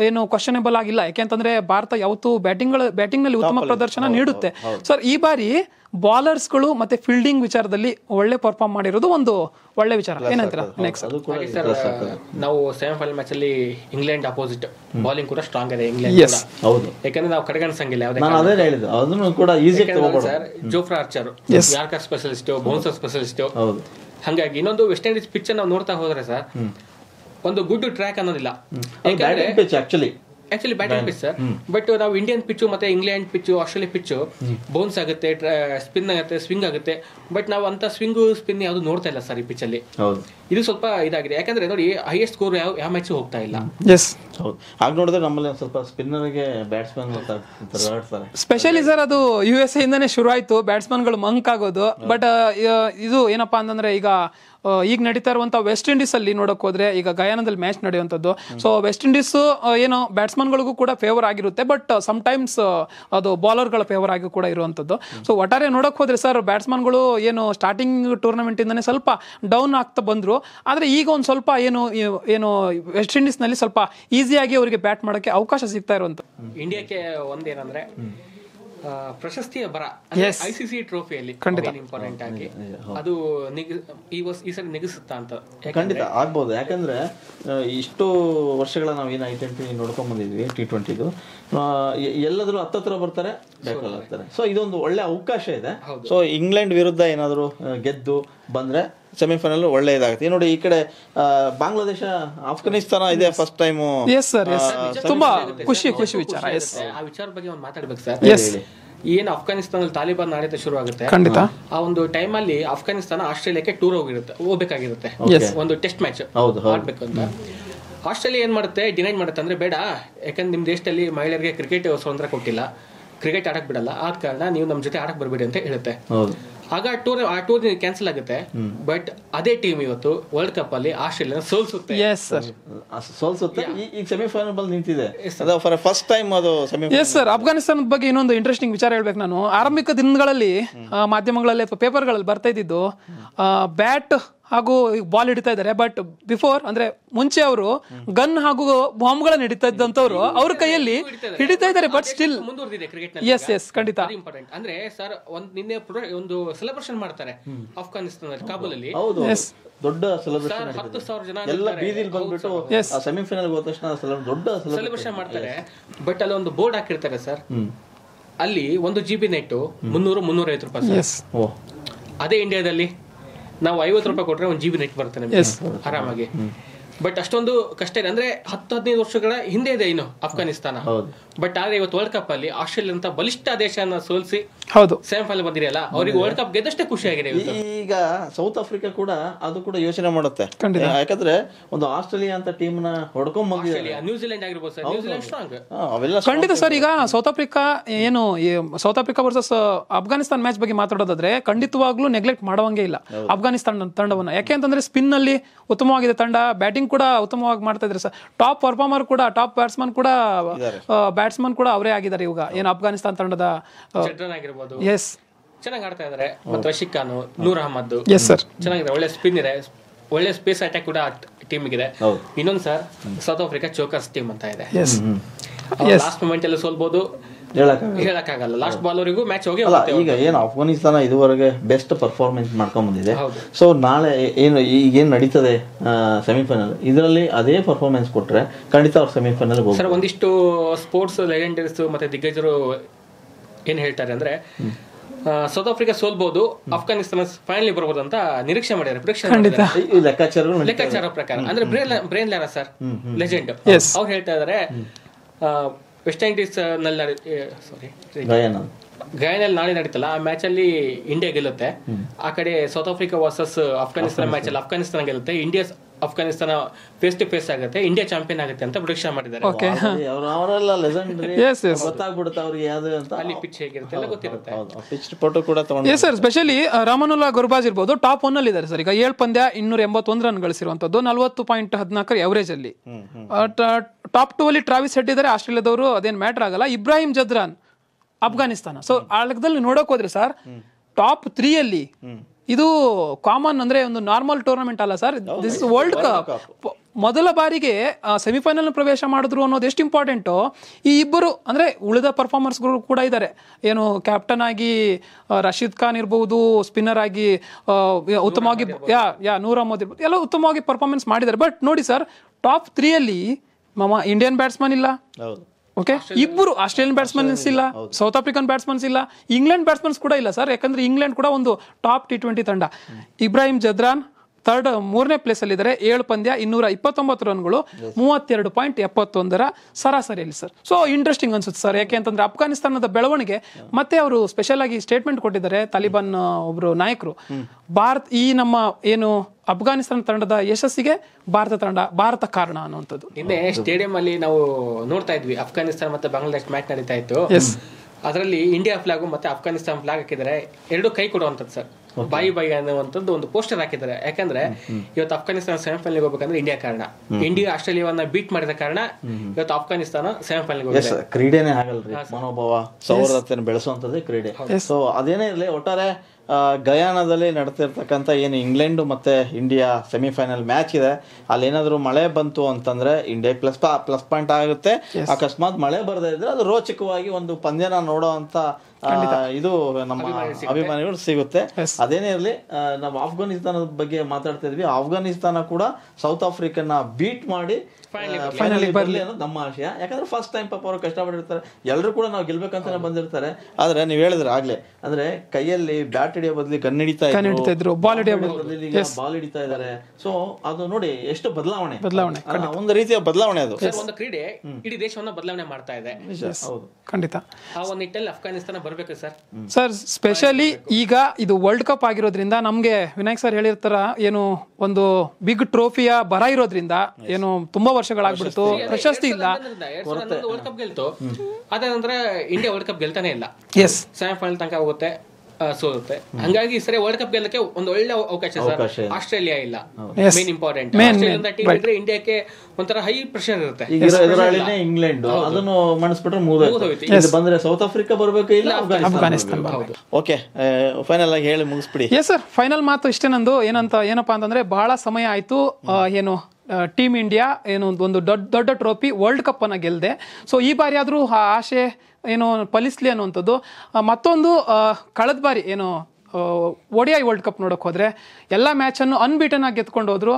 ಏನು ಕ್ವಶನೇಬಲ್ ಆಗಿಲ್ಲ ಯಾಕೆಂತಂದ್ರೆ ಭಾರತ ಯಾವತ್ತು ಬ್ಯಾಟಿಂಗ್ ನಲ್ಲಿ ಉತ್ತಮ ಪ್ರದರ್ಶನ ನೀಡುತ್ತೆ ಸರ್ ಈ ಬಾರಿ ಬಾಲರ್ಸ್ಗಳು ಮತ್ತೆ ಫೀಲ್ಡಿಂಗ್ ವಿಚಾರದಲ್ಲಿ ಒಳ್ಳೆ ಪರ್ಫಾರ್ಮ್ ಮಾಡಿರೋದು ಒಂದು ಒಳ್ಳೆ ವಿಚಾರ ಏನಂತೀರಾ ನೆಕ್ಸ್ಟ್ ನಾವು ಸೆಮಿಫೈನಲ್ ಮ್ಯಾಚ್ ಅಲ್ಲಿ ಇಂಗ್ಲೆಂಡ್ ಅಪೋಸಿಟ್ ಬೌಲಿಂಗ್ ಕೂಡ ಸ್ಟ್ರಾಂಗ್ ಇದೆ ಇಂಗ್ಲೆಂಡ್ ಹೌದು ಯಾಕಂದ್ರೆ ನಾವು ಕಡೆಗಣಿಸಂಗಿಲ್ಲ ನಾನು ಕೂಡ sir Jofra Archer yorker specialist bouncer specialist ಹಾಗಾಗಿ ಇನ್ನೊಂದು ವೆಸ್ಟ್ ಇಂಡೀಸ್ ಪಿಚ್ ನಾವು ನೋಡ್ತಾ ಹೋದ್ರೆ ಸರ್ ಒಂದು ಗುಡ್ ಟ್ರ್ಯಾಕ್ ಅನ್ನೋದಿಲ್ಲ actually batting pitch sir but ನಾವು ಇಂಡಿಯನ್ ಪಿಚ್ಚು ಮತ್ತೆ England pitch Australia pitch bounce ಆಗುತ್ತೆ ಸ್ಪಿನ್ ಆಗುತ್ತೆ ಸ್ವಿಂಗ್ ಆಗುತ್ತೆ ಬಟ್ ನಾವು ಅಂತ ಸ್ವಿಂಗ್ ಸ್ಪಿನ್ ಯಾವ್ದು ನೋಡ್ತಾ ಇಲ್ಲ ಸರ್ ಈ ಪಿಚ್ ಅಲ್ಲಿ ಇದು ಸ್ವಲ್ಪ ಇದಾಗಿದೆ ಯಾಕಂದ್ರೆ ನೋಡಿ ಹೈಯೆಸ್ಟ್ ಸ್ಕೋರ್ ಯಾವ ಯಾವ ಮ್ಯಾಚ್ ಹೋಗ್ತಾ ಇಲ್ಲ ನೋಡಿದ್ರೆ ನಮ್ಮಲ್ಲಿ ಸ್ವಲ್ಪ ಗೆ ಬ್ಯಾಟ್ಸ್ಮನ್ ಸ್ಪೆಷಲಿ ಸರ್ ಅದು ಯು ಎಸ್ ಇಂದಾನೆ ಶುರು ಆಯ್ತು ಗಳು ಮಂಕ್ ಆಗೋದು ಬಟ್ ಇದು ಏನಪ್ಪಾ ಅಂತಂದ್ರೆ ಈಗ ಈಗ ನಡೀತಾ ಇರುವಂತಹ ವೆಸ್ಟ್ ಇಂಡೀಸ್ ಅಲ್ಲಿ ನೋಡಕ್ ಹೋದ್ರೆ ಈಗ ಗಯಾನದಲ್ಲಿ ಮ್ಯಾಚ್ ನಡೆಯುವಂಥದ್ದು ಸೊ ವೆಸ್ಟ್ ಇಂಡೀಸ್ ಏನು ಗಳಿಗೂ ಕೂಡ ಫೇವರ್ ಆಗಿರುತ್ತೆ ಬಟ್ ಸಮ್ ಟೈಮ್ಸ್ ಅದು ಗಳ ಫೇವರ್ ಆಗಿ ಕೂಡ ಇರುವಂತದ್ದು ಸೊ ಒಟ್ಟಾರೆ ನೋಡಕ್ ಹೋದ್ರೆ ಸರ್ ಗಳು ಏನು ಸ್ಟಾರ್ಟಿಂಗ್ ಟೂರ್ನಮೆಂಟ್ ಇಂದಾನೆ ಸ್ವಲ್ಪ ಡೌನ್ ಆಗ್ತಾ ಬಂದ್ರು ಆದ್ರೆ ಈಗ ಒಂದ್ ಸ್ವಲ್ಪ ಏನು ಏನು ವೆಸ್ಟ್ ಇಂಡೀಸ್ ನಲ್ಲಿ ಸ್ವಲ್ಪ ಈಸಿಯಾಗಿ ಅವರಿಗೆ ಬ್ಯಾಟ್ ಮಾಡೋಕ್ಕೆ ಅವಕಾಶ ಸಿಗ್ತಾ ಇರುವಂತ ಇಂಡಿಯಾಕ್ಕೆ ಒಂದೇನಂದ್ರೆ ಪ್ರಶಸ್ತಿಯ ಬರ ಐ ಸಿ ಸಿ ಟ್ರೋಫಿಯಲ್ಲಿ ಇಂಪಾರ್ಟೆಂಟ್ ಆಗಿ ಅದು ಈ ಈ ಸಲ ನಿಗಿಸುತ್ತಾ ಅಂತ ಖಂಡಿತ ಆಗ್ಬೋದು ಯಾಕಂದ್ರೆ ಇಷ್ಟು ವರ್ಷಗಳ ನಾವು ಏನು ಐಡೆಂಟಿಟಿ ನೋಡ್ಕೊಂಡ್ ಬಂದಿದ್ವಿ ಟಿ ಟ್ವೆಂಟಿದು ಎಲ್ಲಾದ್ರೂ ಹತ್ತತ್ರ ಬರ್ತಾರೆ ಆಗ್ತಾರೆ ಸೊ ಇದೊಂದು ಒಳ್ಳೆ ಅವಕಾಶ ಇದೆ ಸೊ ಇಂಗ್ಲೆಂಡ್ ವಿರುದ್ಧ ಏನಾದರೂ ಗೆದ್ದು ಬಂದರೆ ಸೆಮಿಫೈನಲ್ ಒಳ್ಳೆಯದಾಗುತ್ತೆ ನೋಡಿ ಈ ಕಡೆ ಬಾಂಗ್ಲಾದೇಶ ಆಫ್ಘಾನಿಸ್ತಾನ ಇದೆ ಫಸ್ಟ್ ಟೈಮ್ ಎಸ್ ಸರ್ ತುಂಬಾ ಖುಷಿ ಖುಷಿ ವಿಚಾರ ಎಸ್ ಆ ವಿಚಾರ ಬಗ್ಗೆ ಒಂದು ಮಾತಾಡ್ಬೇಕು ಸರ್ ಎಸ್ ಏನು ಆಫ್ಘಾನಿಸ್ತಾನದಲ್ಲಿ ತಾಲಿಬಾನ್ ಆಡಳಿತ ಶುರು ಆಗುತ್ತೆ ಖಂಡಿತ ಆ ಒಂದು ಟೈಮ್ ಅಲ್ಲಿ ಆಫ್ಘಾನಿಸ್ತಾನ ಆಸ್ಟ್ರೇಲಿಯಾಕ್ಕೆ ಟೂರ್ ಹೋಗಿರುತ್ತೆ ಹೋಗ್ಬೇಕಾಗಿರುತ್ತೆ ಒಂದು ಟೆಸ್ಟ್ ಮ್ಯಾಚ್ ಆಡ್ಬೇಕು ಅಂತ ಆಸ್ಟ್ರೇಲಿಯಾ ಏನ್ ಮಾಡುತ್ತೆ ಡಿನೈನ್ ಮಾಡುತ್ತೆ ಅಂದ್ರೆ ಬೇಡ ಯಾಕಂದ್ರೆ ನಿಮ್ ದೇಶದಲ್ಲಿ ಮಹಿಳೆಯರಿಗೆ ಕ್ರಿಕೆಟ್ ಸ್ವತಂತ್ರ ಕೊಟ್ಟಿಲ್ಲ ಕ್ರಿಕೆಟ್ ಆಡಕ್ ಬಿಡಲ್ಲ ಆದ ಕಾರಣ ನೀವು ನಮ್ಮ ಜೊತೆ ಆಡಕ್ ಬರಬೇಡಿ ಅಂತ ಹೇಳುತ್ತೆ ಆಗ ಆ ಟೂರ್ ಆ ಟೂರ್ ಕ್ಯಾನ್ಸಲ್ ಆಗುತ್ತೆ ಬಟ್ ಅದೇ ಟೀಮ್ ಇವತ್ತು ವರ್ಲ್ಡ್ ಕಪ್ ಅಲ್ಲಿ ಆಸ್ಟ್ರೇಲಿಯಾ ಸೋಲ್ಸುತ್ತೆ ಎಸ್ ಸರ್ ಸೋಲ್ಸುತ್ತೆ ಈಗ ಸೆಮಿಫೈನಲ್ ಬಲ್ ನಿಂತಿದೆ ಫಾರ್ ಫಸ್ಟ್ ಟೈಮ್ ಅದು ಎಸ್ ಸರ್ ಅಫ್ಘಾನಿಸ್ತಾನದ ಬಗ್ಗೆ ಇನ್ನೊಂದು ಇಂಟ್ರೆಸ್ಟಿಂಗ್ ವಿಚಾರ ಹೇಳ್ಬೇಕು ನಾನು ಆರಂಭಿಕ ದಿನಗಳಲ್ಲಿ ಮಾಧ್ಯಮಗಳಲ್ಲಿ ಅಥವಾ ಪೇಪರ್ಗಳಲ್ಲಿ ಬರ್ತಾ ಇದ್ದಿದ್ದು ಬ್ಯಾಟ್ ಹಾಗೂ ಈ ಬಾಲ್ ಹಿಡಿತಾ ಇದ್ದಾರೆ ಬಟ್ ಬಿಫೋರ್ ಅಂದ್ರೆ ಮುಂಚೆ ಅವರು ಗನ್ ಹಾಗೂ ಬಾಂಬ್ ಗಳನ್ನ ಹಿಡಿತಾ ಇದ್ದಂತವ್ರು ಅವ್ರ ಕೈಯಲ್ಲಿ ಹಿಡಿತಾ ಇದ್ದಾರೆ ಬಟ್ ಸ್ಟಿಲ್ ಮುಂದುವರೆದಿದೆ ಕ್ರಿಕೆಟ್ ಎಸ್ ಎಸ್ ಖಂಡಿತ ಇಂಪಾರ್ಟೆಂಟ್ ಅಂದ್ರೆ ಸರ್ ಒಂದ್ ನಿನ್ನೆ ಒಂದು ಸೆಲೆಬ್ರೇಷನ್ ಮಾಡ್ತಾರೆ ಆಫ್ಘಾನಿಸ್ತಾನ ಕಾಬೂಲಲ್ಲಿ ದೊಡ್ಡ ಸೆಲೆಬ್ರೇಷನ್ ಹತ್ತು ಸಾವಿರ ಜನ ಎಲ್ಲ ಬೀದಿಲಿ ಬಂದ್ಬಿಟ್ಟು ಸೆಮಿಫೈನಲ್ ಹೋದ ತಕ್ಷಣ ದೊಡ್ಡ ಸೆಲೆಬ್ರೇಷನ್ ಮಾಡ್ತಾರೆ ಬಟ್ ಅಲ್ಲಿ ಒಂದು ಬೋರ್ಡ್ ಹಾಕಿರ್ತಾರೆ ಸರ್ ಅಲ್ಲಿ ಒಂದು ಜಿ ಬಿ ನೆಟ್ ಮುನ್ನೂರು ಮುನ್ನೂರ ರೂಪಾಯಿ ಅದೇ ಇಂಡಿಯಾದಲ್ಲಿ ನಾವು ಐವತ್ತು ರೂಪಾಯಿ ಕೊಟ್ರೆ ಒಂದು ಜಿ ಬಿ ನೆಟ್ ಬರ್ತೇನೆ ಆರಾಮಾಗಿ ಬಟ್ ಅಷ್ಟೊಂದು ಕಷ್ಟ ಇದೆ ಅಂದ್ರೆ ಹತ್ತು ಹದಿನೈದು ವರ್ಷಗಳ ಹಿಂದೆ ಇದೆ ಇನ್ನು ಅಫ್ಘಾನಿಸ್ತಾನ ಬಟ್ ಆದ್ರೆ ಇವತ್ತು ವರ್ಲ್ಡ್ ಕಪ್ ಅಲ್ಲಿ ಆಸ್ಟ್ರೇಲಿಯಾ ಅಂತ ಬಲಿಷ್ಠ ದೇಶನ ಸೋಲಿಸಿ ಹೌದು ಸೆಮಿಫೈನಲ್ ಬಂದಿರಲ್ಲ ಅವ್ರಿಗೆ ವರ್ಲ್ಡ್ ಕಪ್ ಗೆದ್ದಷ್ಟೇ ಖುಷಿ ಆಗಿದೆ ಈಗ ಸೌತ್ ಆಫ್ರಿಕಾ ಕೂಡ ಅದು ಕೂಡ ಯೋಚನೆ ಮಾಡುತ್ತೆ ಯಾಕಂದ್ರೆ ಒಂದು ಆಸ್ಟ್ರೇಲಿಯಾ ಅಂತ ಟೀಮ್ ನ ಹೊಡ್ಕೊಂಡ್ ನ್ಯೂಜಿಲೆಂಡ್ ಆಗಿರ್ಬೋದು ಸರ್ ನ್ಯೂಜಿಲೆಂಡ್ ಸ್ಟ್ರಾಂಗ್ ಅವೆಲ್ಲ ಖಂಡಿತ ಸರ್ ಈಗ ಸೌತ್ ಆಫ್ರಿಕಾ ಏನು South Africa versus Afghanistan match ಬಗ್ಗೆ ಮಾತಾಡೋದಾದ್ರೆ ಖಂಡಿತವಾಗ್ಲೂ ನೆಗ್ಲೆಕ್ಟ್ ಮಾಡುವಂಗೆ ಇಲ್ಲ ಅಫ್ಘಾನಿಸ್ತಾನ ತಂಡವನ್ನ ಯಾಕೆ ಅಂತಂದ್ರೆ ಸ್ಪಿನ್ ಅಲ್ಲಿ ಉತ್ತಮವಾಗಿದೆ ತಂಡ ಬ್ಯಾಟಿಂಗ್ ಬೌಲಿಂಗ್ ಕೂಡ ಉತ್ತಮವಾಗಿ ಮಾಡ್ತಾ ಇದ್ದಾರೆ ಸರ್ ಟಾಪ್ ಪರ್ಫಾರ್ಮರ್ ಕೂಡ ಟಾಪ್ ಬ್ಯಾಟ್ಸ್ಮನ್ ಕೂಡ ಬ್ಯಾಟ್ಸ್ಮನ್ ಕೂಡ ಅವರೇ ಆಗಿದ್ದಾರೆ ಇವಾಗ ಏನು ಅಫ್ಘಾನಿಸ್ತಾನ್ ತಂಡದ ಎಸ್ ಚೆನ್ನಾಗಿ ಆಡ್ತಾ ಇದ್ದಾರೆ ಮತ್ತು ರಶಿಕ್ ಖಾನ್ ನೂರ್ ಅಹಮದ್ ಎಸ್ ಸರ್ ಚೆನ್ನಾಗಿದೆ ಒಳ್ಳೆ ಸ್ಪಿನ್ ಇದೆ ಒಳ್ಳೆ ಸ್ಪೇಸ್ ಅಟ್ಯಾಕ್ ಕೂಡ ಟೀಮ್ ಇದೆ ಇನ್ನೊಂದು sir South Africa chokers team ಅಂತ ಇದೆ ಲಾಸ್ಟ್ ಮೂಮೆಂಟ್ ಅಲ್ಲಿ ಸೋಲ್ಬಹುದು ಹೇಳಕ್ಕಾಗಲ್ಲ ಲಾಸ್ಟ್ ಬಾಲ್ವರೆಗೂ ಮ್ಯಾಚ್ ಹೋಗಿ ಅಲ್ಲ ಈಗ ಏನು ಅಫ್ಘಾನಿಸ್ತಾನ ಇದುವರೆಗೆ ಬೆಸ್ಟ್ ಪರ್ಫಾರ್ಮೆನ್ಸ್ ಮಾಡ್ಕೊಂಡ್ ಬಂದಿದೆ ಸೊ ನಾಳೆ ಏನು ಈಗ ಈಗೇನು ನಡೀತದೆ ಸೆಮಿಫೈನಲ್ ಇದರಲ್ಲಿ ಅದೇ ಪರ್ಫಾರ್ಮೆನ್ಸ್ ಕೊಟ್ರೆ ಖಂಡಿತ ಅವ್ರು ಸೆಮಿಫೈನಲ್ ಸರ್ ಒಂದಿಷ್ಟು ಸ್ಪೋರ್ಟ್ಸ್ ಲೆಜೆಂಡರ್ಸ್ ಮತ್ತೆ ದಿಗ್ಗಜರು ಏನ್ ಹೇಳ್ತಾರೆ ಅಂದ್ರೆ ಸೌತ್ ಆಫ್ರಿಕಾ ಸೋಲ್ಬಹುದು ಅಫ್ಘಾನಿಸ್ತಾನ ಫೈನಲ್ ಬರಬಹುದು ಅಂತ ನಿರೀಕ್ಷೆ ಮಾಡಿದ್ದಾರೆ ಖಂಡಿತ ಲೆಕ್ಕಾಚಾರ ಪ್ರಕಾರ ಅಂದ್ರೆ ಬ್ರೇನ್ ಬ್ರೇನ್ ಸರ್ ಲೆಜೆಂಡ್ ಅವ್ರು ಹೇಳ್ತಾ ಇದಾರೆ ವೆಸ್ಟ್ ಇಂಡೀಸ್ ನಲ್ಲಿ ಸಾರಿ ಗಯಾನಲ್ಲಿ ನಾಳೆ ನಡೀತಲ್ಲ ಆ ಮ್ಯಾಚ್ ಅಲ್ಲಿ ಇಂಡಿಯಾ ಗೆಲ್ಲುತ್ತೆ ಆ ಕಡೆ South Africa versus Afghanistan match ಅಲ್ಲಿ ಅಫ್ಘಾನಿಸ್ತಾನ ಗೆಲ್ಲುತ್ತೆ India Afghanistan face to face ಆಗುತ್ತೆ ಇಂಡಿಯಾ ಚಾಂಪಿಯನ್ ಆಗುತ್ತೆ ಅಂತ ಪ್ರೊಡಿಕ್ಷನ್ ಮಾಡಿದ್ದಾರೆ ಗೊತ್ತಾಗ್ಬಿಡುತ್ತೆ ಅಂತ ಅಲ್ಲಿ ಪಿಚ್ ಹೇಗಿರುತ್ತೆ ಗೊತ್ತಿರುತ್ತೆ ಸ್ಪೆಷಲಿ ರಾಮನುಲ್ಲಾ ಗುರ್ಬಾಜ್ ಇರ್ಬೋದು ಟಾಪ್ ಒನ್ ಅಲ್ಲಿ ಇದಾರೆ ಸರ್ ಈಗ ಏಳು ಪಂದ್ಯ ಇನ್ನೂರ ಎಂಬತ್ತೊಂದು ರನ್ ಗಳಿಸಿರುವಂತದ್ದು ನಲವತ್ತು ಪಾಯಿಂಟ್ ಹದಿನಾಲ್ಕರ ಎವರೇಜ್ ಅಲ್ಲಿ uh, ಟಾಪ್ ಟೂ ಅಲ್ಲಿ ಟ್ರಾವಿಸ್ ಹೆಡ್ ಇದ್ದಾರೆ ಆಸ್ಟ್ರೇಲಿಯಾದವರು ಅದೇನು ಮ್ಯಾಟರ್ ಆಗಲ್ಲ ಇಬ್ರಾಹಿಂ ಜದ್ರಾನ್ ಅಫ್ಘಾನಿಸ್ತಾನ ಸೊ ಆ ಲೆಕ್ಕದಲ್ಲಿ ನೋಡಕ್ ಹೋದ್ರೆ ಸರ್ ಟಾಪ್ ತ್ರೀ ಅಲ್ಲಿ ಇದು ಕಾಮನ್ ಅಂದ್ರೆ ಒಂದು ನಾರ್ಮಲ್ ಟೂರ್ನಮೆಂಟ್ ಅಲ್ಲ ಸರ್ ದಿಸ್ ವರ್ಲ್ಡ್ ಕಪ್ ಮೊದಲ ಬಾರಿಗೆ ಸೆಮಿಫೈನಲ್ ಪ್ರವೇಶ ಮಾಡಿದ್ರು ಅನ್ನೋದು ಎಷ್ಟು ಇಂಪಾರ್ಟೆಂಟು ಈ ಇಬ್ಬರು ಅಂದರೆ ಉಳಿದ ಪರ್ಫಾರ್ಮರ್ಸ್ಗಳು ಕೂಡ ಇದ್ದಾರೆ ಏನು ಕ್ಯಾಪ್ಟನ್ ಆಗಿ ರಶೀದ್ ಖಾನ್ ಇರಬಹುದು ಸ್ಪಿನ್ನರ್ ಆಗಿ ಉತ್ತಮವಾಗಿ ಯಾ ಯಾ ನೂರ ಇರ್ಬೋದು ಎಲ್ಲ ಉತ್ತಮವಾಗಿ ಪರ್ಫಾರ್ಮೆನ್ಸ್ ಮಾಡಿದ್ದಾರೆ ಬಟ್ ನೋಡಿ ಸರ್ ಟಾಪ್ ಅಲ್ಲಿ ಮಾಮ ಇಂಡಿಯನ್ ಬ್ಯಾಟ್ಸ್ಮನ್ ಇಲ್ಲ ಓಕೆ ಇಬ್ಬರು ಆಸ್ಟ್ರೇಲಿಯನ್ ಬ್ಯಾಟ್ಸ್ಮನ್ಸ್ ಇಲ್ಲ ಸೌತ್ ಆಫ್ರಿಕನ್ ಬ್ಯಾಟ್ಸ್ಮನ್ಸ್ ಇಲ್ಲ ಇಂಗ್ಲೆಂಡ್ ಬ್ಯಾಟ್ಸ್ಮನ್ಸ್ ಕೂಡ ಇಲ್ಲ ಸರ್ ಯಾಕಂದ್ರೆ ಇಂಗ್ಲೆಂಡ್ ಕೂಡ ಒಂದು ಟಾಪ್ ಟಿ ಟ್ವೆಂಟಿ ತಂಡ ಇಬ್ರಾಹಿಂ ಜದ್ರಾನ್ ಥರ್ಡ್ ಮೂರನೇ ಪ್ಲೇಸ್ ಅಲ್ಲಿ ಏಳು ಪಂದ್ಯ ಇನ್ನೂರ ಇಪ್ಪತ್ತೊಂಬತ್ತು ರನ್ಗಳು ಮೂವತ್ತೆರಡು ಪಾಯಿಂಟ್ ಎಪ್ಪತ್ತೊಂದರ ಸರಾಸರಿಯಲ್ಲಿ ಸರ್ ಸೊ ಇಂಟ್ರೆಸ್ಟಿಂಗ್ ಅನ್ಸುತ್ತೆ ಸರ್ ಯಾಕೆ ಅಂತಂದ್ರೆ ಅಫ್ಘಾನಿಸ್ತಾನದ ಬೆಳವಣಿಗೆ ಮತ್ತೆ ಅವರು ಸ್ಪೆಷಲ್ ಆಗಿ ಸ್ಟೇಟ್ಮೆಂಟ್ ಕೊಟ್ಟಿದ್ದಾರೆ ತಾಲಿಬಾನ್ ಒಬ್ರು ನಾಯಕರು ಭಾರತ್ ಈ ನಮ್ಮ ಏನು ಅಫ್ಘಾನಿಸ್ತಾನ ತಂಡದ ಯಶಸ್ಸಿಗೆ ಭಾರತ ತಂಡ ಭಾರತ ಕಾರಣ ಅನ್ನುವಂಥದ್ದು ನಿನ್ನೆ ಸ್ಟೇಡಿಯಂ ಅಲ್ಲಿ ನಾವು ನೋಡ್ತಾ ಇದ್ವಿ ಅಫ್ಘಾನಿಸ್ತಾನ ಮತ್ತೆ ಬಾಂಗ್ಲಾದೇಶ್ ಮ್ಯಾಚ್ ನಡೀತಾ ಇತ್ತು ಅದರಲ್ಲಿ ಇಂಡಿಯಾ ಫ್ಲಾಗ್ ಮತ್ತೆ ಅಫ್ಘಾನಿಸ್ತಾನ ಫ್ಲಾಗ್ ಹಾಕಿದ್ರೆ ಎರಡು ಕೈ ಕೊಡುವಂಥದ್ದು ಸರ್ ಬಾಯಿ ಬಾಯಿ ಅನ್ನುವಂಥದ್ದು ಒಂದು ಪೋಸ್ಟರ್ ಹಾಕಿದ್ದಾರೆ ಯಾಕಂದ್ರೆ ಇವತ್ತು ಅಫ್ಘಾನಿಸ್ತಾನ ಸೆಮಿಫೈನಲ್ ಹೋಗ್ಬೇಕಂದ್ರೆ ಇಂಡಿಯಾ ಕಾರಣ ಇಂಡಿಯಾ ಆಸ್ಟ್ರೇಲಿಯಾವನ್ನ ಬೀಟ್ ಮಾಡಿದ ಕಾರಣ ಇವತ್ತು ಅಫ್ಘಾನಿಸ್ತಾನ ಸೆಮಿಫೈನಲ್ ಹೋಗಿದೆ ಕ್ರೀಡೆನೇ ಆಗಲ್ರಿ ಮನೋಭಾವ ಸೌಹಾರ್ದತೆ ಬೆಳೆಸುವಂತದ್ದೇ ಕ್ರೀಡೆ ಸೊ ಅದೇನೇ ಇರಲಿ ಒಟ್ಟಾರೆ ಗಯಾನದಲ್ಲಿ ನಡೆದಿರ್ತಕ್ಕಂಥ ಏನು ಇಂಗ್ಲೆಂಡು ಮತ್ತು ಇಂಡಿಯಾ ಸೆಮಿಫೈನಲ್ ಮ್ಯಾಚ್ ಇದೆ ಅಲ್ಲೇನಾದರೂ ಮಳೆ ಬಂತು ಅಂತಂದರೆ ಇಂಡಿಯಾ ಪ್ಲಸ್ ಪಾ ಪ್ಲಸ್ ಪಾಯಿಂಟ್ ಆಗುತ್ತೆ ಅಕಸ್ಮಾತ್ ಮಳೆ ಬರದೇ ಇದ್ರೆ ಅದು ರೋಚಕವಾಗಿ ಒಂದು ಪಂದ್ಯನ ನೋಡೋ ಅಂತ ಇದು ನಮ್ಮ ಅಭಿಮಾನಿಗಳು ಸಿಗುತ್ತೆ ಅದೇನೇ ಇರಲಿ ನಾವು ಆಫ್ಘಾನಿಸ್ತಾನದ ಬಗ್ಗೆ ಮಾತಾಡ್ತಾ ಇದ್ವಿ ಆಫ್ಘಾನಿಸ್ತಾನ ಕೂಡ ಸೌತ್ ಆಫ್ರಿಕನ್ನ ಬೀಟ್ ಮಾಡಿ ಫೈನಲಿ ಬರಲಿ ಅನ್ನೋದು ನಮ್ಮ ಆಶಯ ಯಾಕಂದ್ರೆ ಫಸ್ಟ್ ಟೈಮ್ ಪಾಪ ಅವರು ಕಷ್ಟಪಟ್ಟಿರ್ತಾರೆ ಎಲ್ಲರೂ ಕೂಡ ನಾವು ಗೆಲ್ಬೇಕಂತಾನೆ ಬಂದಿರ್ತಾರೆ ಆದ್ರೆ ನೀವು ಹೇಳಿದ್ರೆ ಆಗ್ಲೇ ಅಂದ್ರೆ ಕೈಯಲ್ಲಿ ಬ್ಯಾಟ್ ಹಿಡಿಯೋ ಬದಲಿ ಗನ್ ಹಿಡಿತಾ ಇದ್ರು ಬಾಲ್ ಹಿಡಿತಾ ಇದಾರೆ ಸೊ ಅದು ನೋಡಿ ಎಷ್ಟು ಬದಲಾವಣೆ ಬದಲಾವಣೆ ಒಂದು ರೀತಿಯ ಬದಲಾವಣೆ ಅದು ಒಂದು ಕ್ರೀಡೆ ಇಡೀ ದೇಶವನ್ನ ಬದಲಾವಣೆ ಮಾಡ್ತಾ ಇದೆ ಖಂಡಿತ ಆ ನಿಟ್ಟಲ್ಲಿ ಅಫ್ಘಾನಿಸ್ತಾನ ಬರ್ಬೇಕು ಸರ್ ಸರ್ ಸ್ಪೆಷಲಿ ಈಗ ಇದು ವರ್ಲ್ಡ್ ಕಪ್ ಆಗಿರೋದ್ರಿಂದ ನಮ್ಗೆ ವಿನಾಯಕ್ ಸರ್ ಹೇಳಿರ್ತಾರ ಏನು ಒಂದು ಬಿಗ್ ಟ್ರೋಫಿಯ ಬರ ಇರೋದ್ರಿಂದ ಏನು ತುಂಬಾ ವರ್ಷಗಳಾಗ್ಬಿಡ್ತು ಪ್ರಶಸ್ತಿ ಇಲ್ಲ ವರ್ಲ್ಡ್ ಕಪ್ ಗೆಲ್ತು ನಂತರ ಇಂಡಿಯಾ ವರ್ಲ್ಡ್ ಕಪ್ ಗೆಲ್ತಾನೆ ಇಲ್ಲ ಎಸ್ ಸೆಮಿಫೈನಲ್ ತನಕ ಹೋಗುತ್ತೆ ಸೋರುತ್ತೆ ಹಂಗಾಗಿ ಸರಿ ವರ್ಲ್ಡ್ ಕಪ್ ಗೆಲ್ಲಕ್ಕೆ ಒಂದು ಒಳ್ಳೆ ಅವಕಾಶ ಸರ್ ಆಸ್ಟ್ರೇಲಿಯಾ ಇಲ್ಲ ಮೇನ್ ಇಂಪಾರ್ಟೆಂಟ್ ಟೀಮ್ ಇದ್ರೆ ಇಂಡಿಯಾಕ್ಕೆ ಒಂಥರ ಹೈ ಪ್ರೆಷರ್ ಇರುತ್ತೆ ಇಂಗ್ಲೆಂಡ್ ಅದನ್ನು ಮನಸ್ಬಿಟ್ರೆ ಇದು ಬಂದ್ರೆ ಸೌತ್ ಆಫ್ರಿಕಾ ಬರಬೇಕು ಇಲ್ಲ ಅಫ್ಘಾನಿಸ್ತಾನ ಓಕೆ ಫೈನಲ್ ಆಗಿ ಹೇಳಿ ಮುಗಿಸ್ಬಿಡಿ ಎಸ್ ಸರ್ ಫೈನಲ್ ಮಾತು ಇಷ್ಟೇ ನಂದು ಏನಂತ ಏನಪ್ಪಾ ಅಂತಂದ್ರೆ ಬಹಳ ಸಮಯ ಆಯ್ತು ಏನು ಟೀಮ್ ಇಂಡಿಯಾ ಏನು ಒಂದು ದೊಡ್ಡ ದೊಡ್ಡ ಟ್ರೋಫಿ ವರ್ಲ್ಡ್ ಕಪ್ಪನ್ನು ಗೆಲ್ಲದೆ ಸೊ ಈ ಬಾರಿ ಆದರೂ ಆ ಆಶೆ ಏನು ಫಲಿಸ್ಲಿ ಅನ್ನುವಂಥದ್ದು ಮತ್ತೊಂದು ಕಳೆದ ಬಾರಿ ಏನು ಐ ವರ್ಲ್ಡ್ ಕಪ್ ನೋಡಕ್ಕೆ ಹೋದರೆ ಎಲ್ಲ ಮ್ಯಾಚನ್ನು ಅನ್ಬಿಟನ್ ಆಗಿ ಎತ್ಕೊಂಡು ಹೋದ್ರು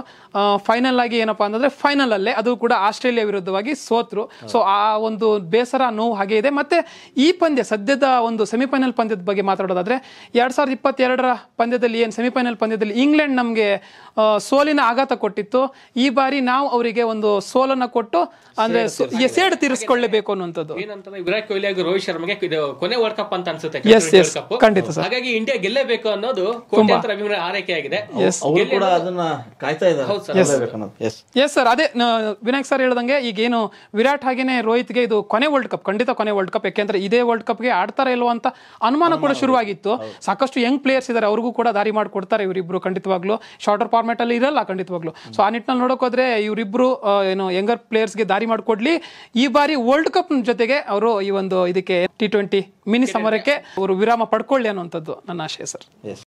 ಫೈನಲ್ ಆಗಿ ಏನಪ್ಪ ಫೈನಲ್ ಅಲ್ಲೇ ಅದು ಕೂಡ ಆಸ್ಟ್ರೇಲಿಯಾ ವಿರುದ್ಧವಾಗಿ ಸೋತ್ರು ಸೊ ಆ ಒಂದು ಬೇಸರ ನೋವು ಹಾಗೆ ಇದೆ ಮತ್ತೆ ಈ ಪಂದ್ಯ ಸದ್ಯದ ಒಂದು ಸೆಮಿಫೈನಲ್ ಪಂದ್ಯದ ಬಗ್ಗೆ ಮಾತಾಡೋದಾದ್ರೆ ಎರಡ್ ಸಾವಿರದ ಇಪ್ಪತ್ತೆರಡರ ಪಂದ್ಯದಲ್ಲಿ ಏನು ಸೆಮಿಫೈನಲ್ ಪಂದ್ಯದಲ್ಲಿ ಇಂಗ್ಲೆಂಡ್ ನಮಗೆ ಸೋಲಿನ ಆಘಾತ ಕೊಟ್ಟಿತ್ತು ಈ ಬಾರಿ ನಾವು ಅವರಿಗೆ ಒಂದು ಸೋಲನ್ನು ಕೊಟ್ಟು ಅಂದ್ರೆ ಎಸೆಡ್ ತೀರಿಸಿಕೊಳ್ಳಬೇಕು ಅನ್ನುವಂಥದ್ದು ವಿರಾಟ್ ಕೊಹ್ಲಿ ಹಾಗೂ ರೋಹಿತ್ ಶರ್ಮಾಗೆ ಕೊನೆ ವರ್ಲ್ಡ್ ಕಪ್ ಅಂತ ಅನ್ಸುತ್ತೆ ಖಂಡಿತ ಹಾಗಾಗಿ ಇಂಡಿಯಾ ಗೆಲ್ಲೇ ಗೆಲ್ಲಲೇಬೇಕು ಅನ್ನೋದು ಕೋಟ್ಯಂತರ ಅಭಿಮಾನಿ ಆರೈಕೆ ಆಗಿದೆ ಎಸ್ ಸರ್ ಅದೇ ವಿನಾಯಕ್ ಸರ್ ಹೇಳ್ದಂಗೆ ಈಗೇನು ವಿರಾಟ್ ಹಾಗೇನೆ ರೋಹಿತ್ಗೆ ಇದು ಕೊನೆ ವರ್ಲ್ಡ್ ಕಪ್ ಖಂಡಿತ ಕೊನೆ ವರ್ಲ್ಡ್ ಕಪ್ ಯಾಕೆಂದ್ರೆ ಇದೇ ವರ್ಲ್ಡ್ ಗೆ ಆಡ್ತಾರ ಇಲ್ವೋ ಅಂತ ಅನುಮಾನ ಕೂಡ ಶುರುವಾಗಿತ್ತು ಸಾಕಷ್ಟು ಯಂಗ್ ಪ್ಲೇಯರ್ಸ್ ಇದಾರೆ ಅವ್ರಿಗೂ ಕೂಡ ದಾರಿ ಮಾಡಿಕೊಡ್ತಾರೆ ಇವರಿಬ್ರು ಖಂಡಿತವಾಗ್ಲು ಶಾರ್ಟರ್ ಫಾರ್ಮೆಟ್ ಅಲ್ಲಿ ಇರಲ್ಲ ಖಂಡಿತವಾಗ್ಲು ಸೊ ಆ ನಿಟ್ಟಿನಲ್ಲಿ ನೋಡೋಕೋದ್ರೆ ಇವರಿಬ್ರು ಏನು ಯಂಗರ್ ಗೆ ದಾರಿ ಮಾಡಿಕೊಡ್ಲಿ ಈ ಬಾರಿ ವರ್ಲ್ಡ್ ಕಪ್ ಜೊತೆಗೆ ಅವರು ಈ ಒಂದು ಇದಕ್ಕೆ ಟಿ ಟ್ವೆಂಟಿ ಮಿನಿ ಸಮರಕ್ಕೆ ಅವರು ವಿರಾಮ ಪಡ್ಕೊಳ್ಳಿ ಅನ್ನುವಂಥದ್ದು ನನ್ನ ಆಶಯ ಸರ್